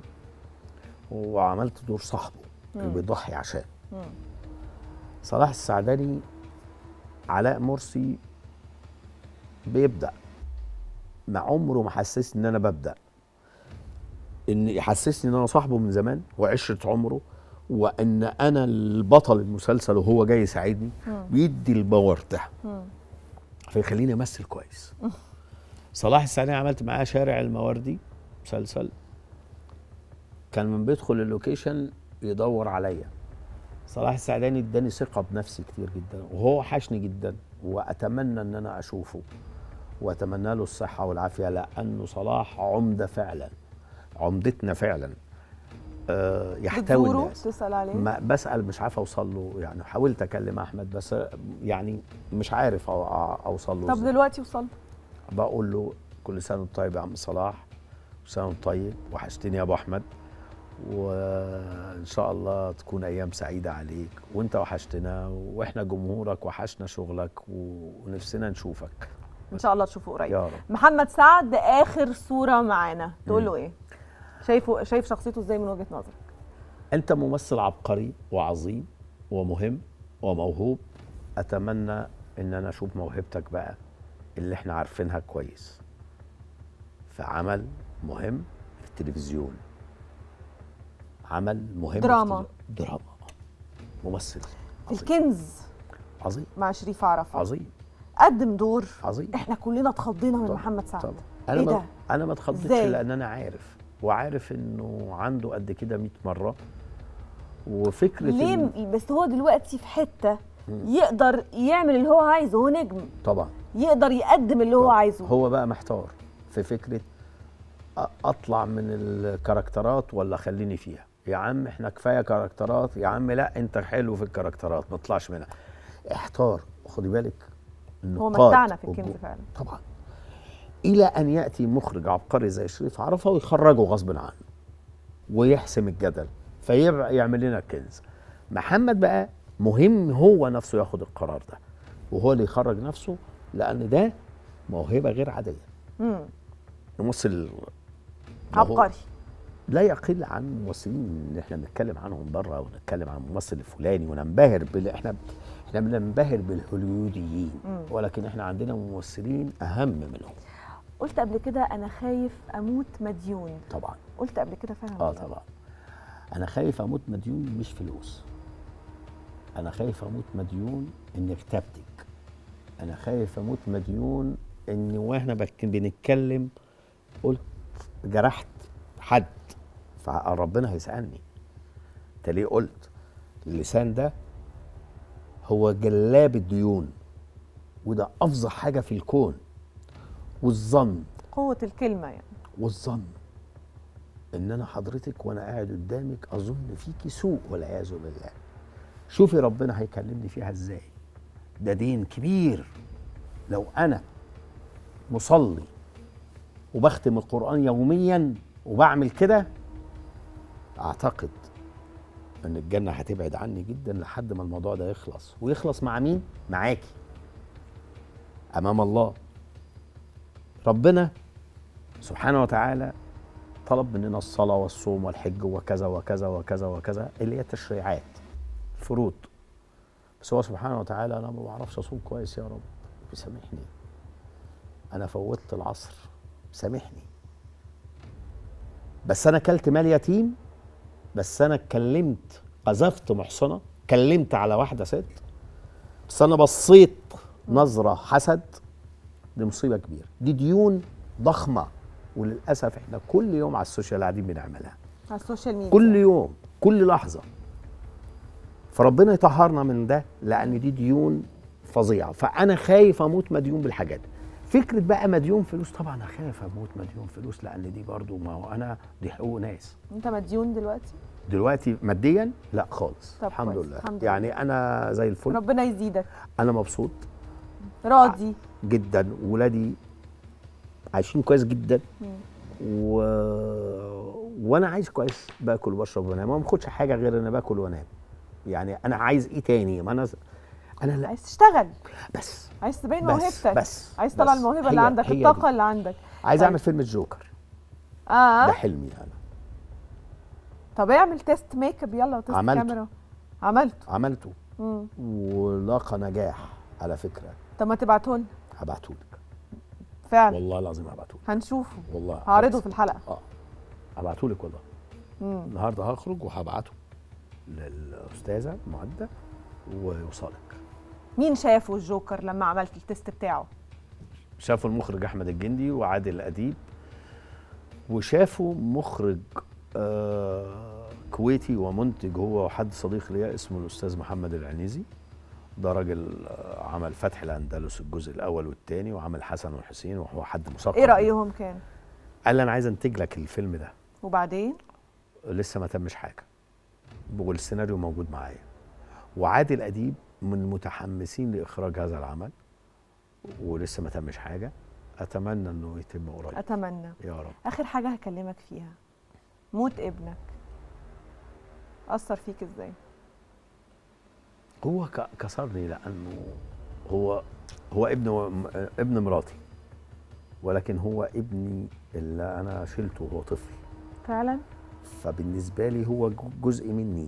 وعملت دور صاحبه اللي بيضحي عشان صلاح السعداني علاء مرسي بيبدا ما عمره ما حسسني ان انا ببدا ان يحسسني ان انا صاحبه من زمان وعشره عمره وان انا البطل المسلسل وهو جاي يساعدني بيدي الباور ده فيخليني امثل كويس [LAUGHS] صلاح السعداني عملت معاه شارع المواردي مسلسل كان من بيدخل اللوكيشن يدور عليا صلاح السعداني اداني ثقه بنفسي كتير جدا وهو وحشني جدا واتمنى ان انا اشوفه واتمنى له الصحه والعافيه لانه صلاح عمده فعلا عمدتنا فعلا آه، يحتوي الناس تسال عليه ما بسال مش عارف اوصل له يعني حاولت اكلم احمد بس يعني مش عارف اوصل له طب زي. دلوقتي وصل بقول له كل سنه وانت طيب يا عم صلاح كل سنه وانت طيب وحشتني يا ابو احمد وان شاء الله تكون ايام سعيده عليك وانت وحشتنا واحنا جمهورك وحشنا شغلك ونفسنا نشوفك ان شاء الله تشوفه قريب يا رب. محمد سعد اخر صوره معانا تقول له ايه شايفه شايف شخصيته ازاي من وجهه نظرك انت ممثل عبقري وعظيم ومهم وموهوب اتمنى ان انا اشوف موهبتك بقى اللي احنا عارفينها كويس في عمل مهم في التلفزيون عمل مهم دراما دراما ممثل عظيم. الكنز عظيم مع شريف عرفة عظيم قدم دور عظيم احنا كلنا اتخضينا من محمد سعد طبعا. انا إيه ما ده؟ انا ما اتخضيتش لان انا عارف وعارف انه عنده قد كده 100 مره وفكره ليه بس هو دلوقتي في حته يقدر يعمل اللي هو عايزه هو نجم طبعا يقدر يقدم اللي هو عايزه هو بقى محتار في فكره اطلع من الكاركترات ولا خليني فيها يا عم احنا كفايه كاركترات يا عم لا انت حلو في الكاركترات ما تطلعش منها احتار خدي بالك هو متعنا في الكنز فعلا طبعا الى ان ياتي مخرج عبقري زي شريف عرفه ويخرجه غصب عنه ويحسم الجدل فيعمل لنا الكنز محمد بقى مهم هو نفسه ياخد القرار ده وهو اللي يخرج نفسه لان ده موهبه غير عاديه ممثل عبقري لا يقل عن ممثلين اللي احنا بنتكلم عنهم بره ونتكلم عن الممثل الفلاني وننبهر بال احنا احنا بننبهر بالهوليوديين ولكن احنا عندنا ممثلين اهم منهم قلت قبل كده انا خايف اموت مديون طبعا قلت قبل كده فعلا اه طبعا انا خايف اموت مديون مش فلوس انا خايف اموت مديون ان كتابتك انا خايف اموت مديون ان واحنا بنتكلم قلت جرحت حد فربنا هيسالني انت ليه قلت اللسان ده هو جلاب الديون وده افظع حاجه في الكون والظن قوة الكلمة يعني والظن ان انا حضرتك وانا قاعد قدامك اظن فيكي سوء والعياذ بالله شوفي ربنا هيكلمني فيها ازاي ده دين كبير لو انا مصلي وبختم القران يوميا وبعمل كده اعتقد ان الجنه هتبعد عني جدا لحد ما الموضوع ده يخلص ويخلص مع مين معاكي امام الله ربنا سبحانه وتعالى طلب مننا الصلاة والصوم والحج وكذا وكذا وكذا وكذا اللي هي التشريعات الفروض بس هو سبحانه وتعالى أنا ما بعرفش أصوم كويس يا رب سامحني أنا فوتت العصر سامحني بس أنا كلت مال يتيم بس أنا اتكلمت قذفت محصنة كلمت على واحدة ست بس أنا بصيت نظرة حسد دي مصيبه كبيره دي ديون ضخمه وللاسف احنا كل يوم على السوشيال قاعدين بنعملها على السوشيال ميديا كل يوم كل لحظه فربنا يطهرنا من ده لان دي ديون فظيعه فانا خايف اموت مديون بالحاجات فكره بقى مديون فلوس طبعا اخاف اموت مديون فلوس لان دي برضو ما هو انا دي حقوق ناس انت مديون دلوقتي دلوقتي ماديا لا خالص طب الحمد, لله. الحمد لله يعني انا زي الفل ربنا يزيدك انا مبسوط راضي جدا ولادي عايشين كويس جدا و... وانا عايش كويس باكل وبشرب وانام ما باخدش حاجه غير ان باكل وانام يعني انا عايز ايه تاني ما انا انا لا. عايز تشتغل بس عايز تبين موهبتك بس عايز تطلع الموهبه اللي عندك الطاقه اللي عندك عايز طيب. اعمل فيلم الجوكر اه ده حلمي انا طب اعمل تيست ميك اب يلا وتست عملت. كاميرا عملته عملته مم. ولاقى نجاح على فكره طب ما تبعتهولي هبعتهولك فعلا والله العظيم هبعتهولك هنشوفه والله هعرضه في الحلقه اه هبعتهولك والله مم. النهارده هخرج وهبعته للاستاذه معده ويوصلك مين شافه الجوكر لما عملت التيست بتاعه شافه المخرج احمد الجندي وعادل اديب وشافه مخرج آه كويتي ومنتج هو وحد صديق ليا اسمه الاستاذ محمد العنيزي ده راجل آه، عمل فتح الاندلس الجزء الاول والثاني وعمل حسن والحسين وهو حد مثقف ايه رايهم كان؟ قال لي انا عايز انتج لك الفيلم ده وبعدين؟ لسه ما تمش حاجه والسيناريو موجود معايا وعادل اديب من المتحمسين لاخراج هذا العمل ولسه ما تمش حاجه اتمنى انه يتم قريب اتمنى يا رب اخر حاجه هكلمك فيها موت ابنك اثر فيك ازاي؟ هو كسرني لانه هو هو ابن ابن مراتي ولكن هو ابني اللي انا شلته وهو طفل فعلا فبالنسبه لي هو جزء مني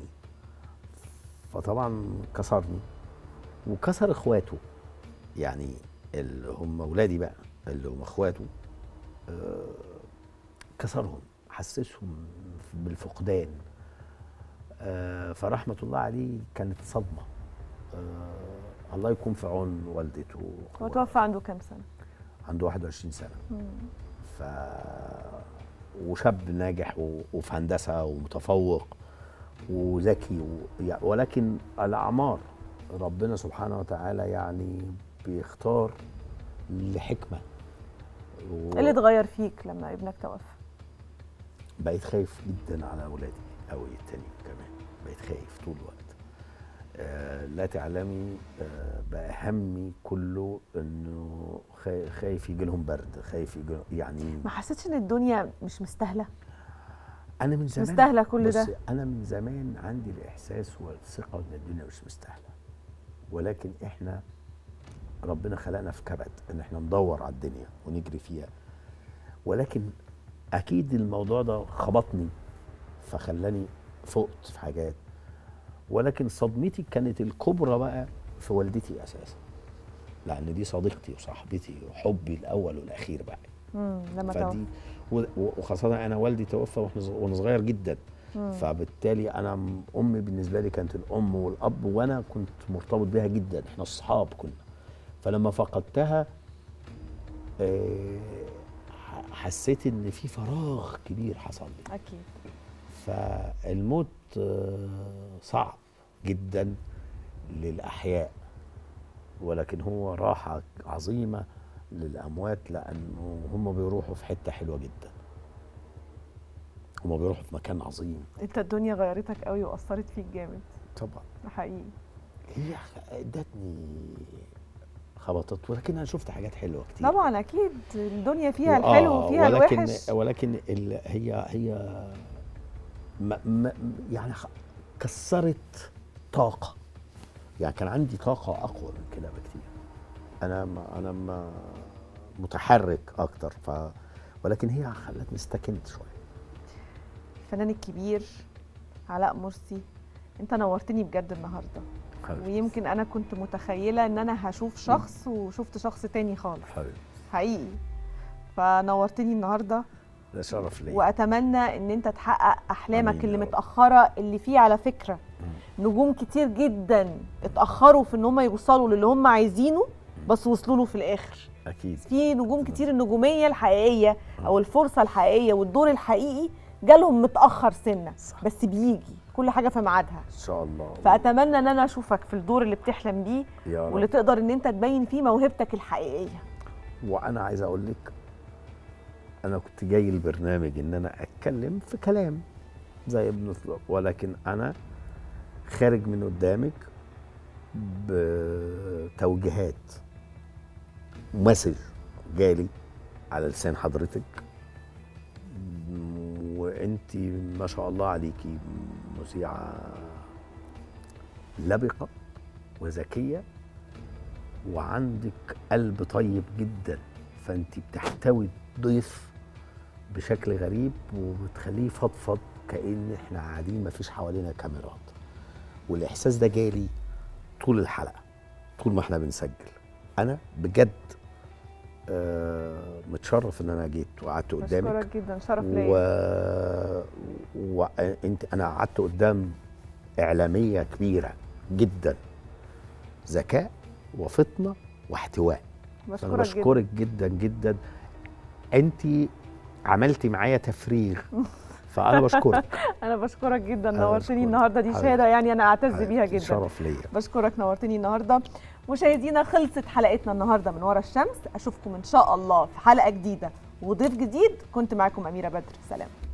فطبعا كسرني وكسر اخواته يعني اللي هم اولادي بقى اللي هم اخواته آه، كسرهم حسسهم بالفقدان آه، فرحمه الله عليه كانت صدمه آه الله يكون في عون والدته هو توفى عنده كام سنه؟ عنده 21 سنه مم. ف وشاب ناجح وفي هندسه ومتفوق وذكي و... ولكن الاعمار ربنا سبحانه وتعالى يعني بيختار لحكمه و... ايه اللي اتغير فيك لما ابنك توفى؟ بقيت خايف جدا على اولادي قوي التاني كمان بقيت خايف طول الوقت آه، لا تعلمي آه، بقى همي كله انه خايف يجي لهم برد خايف يجي يعني ما حسيتش ان الدنيا مش مستاهله انا من زمان مستاهله كل ده انا من زمان عندي الاحساس والثقه ان الدنيا مش مستاهله ولكن احنا ربنا خلقنا في كبد ان احنا ندور على الدنيا ونجري فيها ولكن اكيد الموضوع ده خبطني فخلاني فقت في حاجات ولكن صدمتي كانت الكبرى بقى في والدتي اساسا لان دي صديقتي وصاحبتي وحبي الاول والاخير بقى امم لما فدي وخاصه انا والدي توفى وانا صغير جدا مم. فبالتالي انا امي بالنسبه لي كانت الام والاب وانا كنت مرتبط بها جدا احنا اصحاب كنا فلما فقدتها آه، حسيت ان في فراغ كبير حصل لي اكيد فالموت آه، صعب جدا للأحياء ولكن هو راحة عظيمة للأموات لأنه هم بيروحوا في حتة حلوة جدا هم بيروحوا في مكان عظيم انت الدنيا غيرتك قوي وأثرت فيك جامد طبعا حقيقي هي ادتني خبطت ولكن انا شفت حاجات حلوه كتير طبعا اكيد الدنيا فيها الحلو آه، وفيها ولكن الوحش ولكن هي هي ما ما يعني كسرت طاقه يعني كان عندي طاقه اقوى من كده بكتير انا ما انا ما متحرك اكتر ف ولكن هي خلتني استكنت شويه الفنان الكبير علاء مرسي انت نورتني بجد النهارده حبيب. ويمكن انا كنت متخيله ان انا هشوف شخص وشفت شخص تاني خالص حبيب. حقيقي فنورتني النهارده ده شرف ليا واتمنى ان انت تحقق احلامك اللي متاخره اللي فيه على فكره نجوم كتير جدا اتاخروا في ان هم يوصلوا للي هم عايزينه بس وصلوا له في الاخر اكيد في نجوم كتير النجوميه الحقيقيه او الفرصه الحقيقيه والدور الحقيقي جالهم متاخر سنه صح. بس بيجي كل حاجه في ميعادها ان شاء الله فاتمنى ان انا اشوفك في الدور اللي بتحلم بيه واللي تقدر ان انت تبين فيه موهبتك الحقيقيه وانا عايز اقول لك انا كنت جاي البرنامج ان انا اتكلم في كلام زي ابن ولكن انا خارج من قدامك بتوجيهات مسج جالي على لسان حضرتك وانت ما شاء الله عليكي مذيعه لبقه وذكيه وعندك قلب طيب جدا فانت بتحتوي الضيف بشكل غريب وبتخليه يفضفض كأن احنا قاعدين مفيش حوالينا كاميرات والإحساس ده جالي طول الحلقة طول ما احنا بنسجل أنا بجد آه متشرف ان انا جيت وقعدت قدامك مشكورك جدا شرف ليا و... وانت انا قعدت قدام اعلاميه كبيره جدا ذكاء وفطنه واحتواء مشكورك جدا جدا جدا انت عملتي معايا تفريغ فانا بشكرك [LAUGHS] انا بشكرك جدا نورتني النهارده دي شهاده يعني انا اعتز بيها جدا شرف ليا بشكرك نورتني النهارده مشاهدينا خلصت حلقتنا النهارده من ورا الشمس اشوفكم ان شاء الله في حلقه جديده وضيف جديد كنت معاكم اميره بدر سلام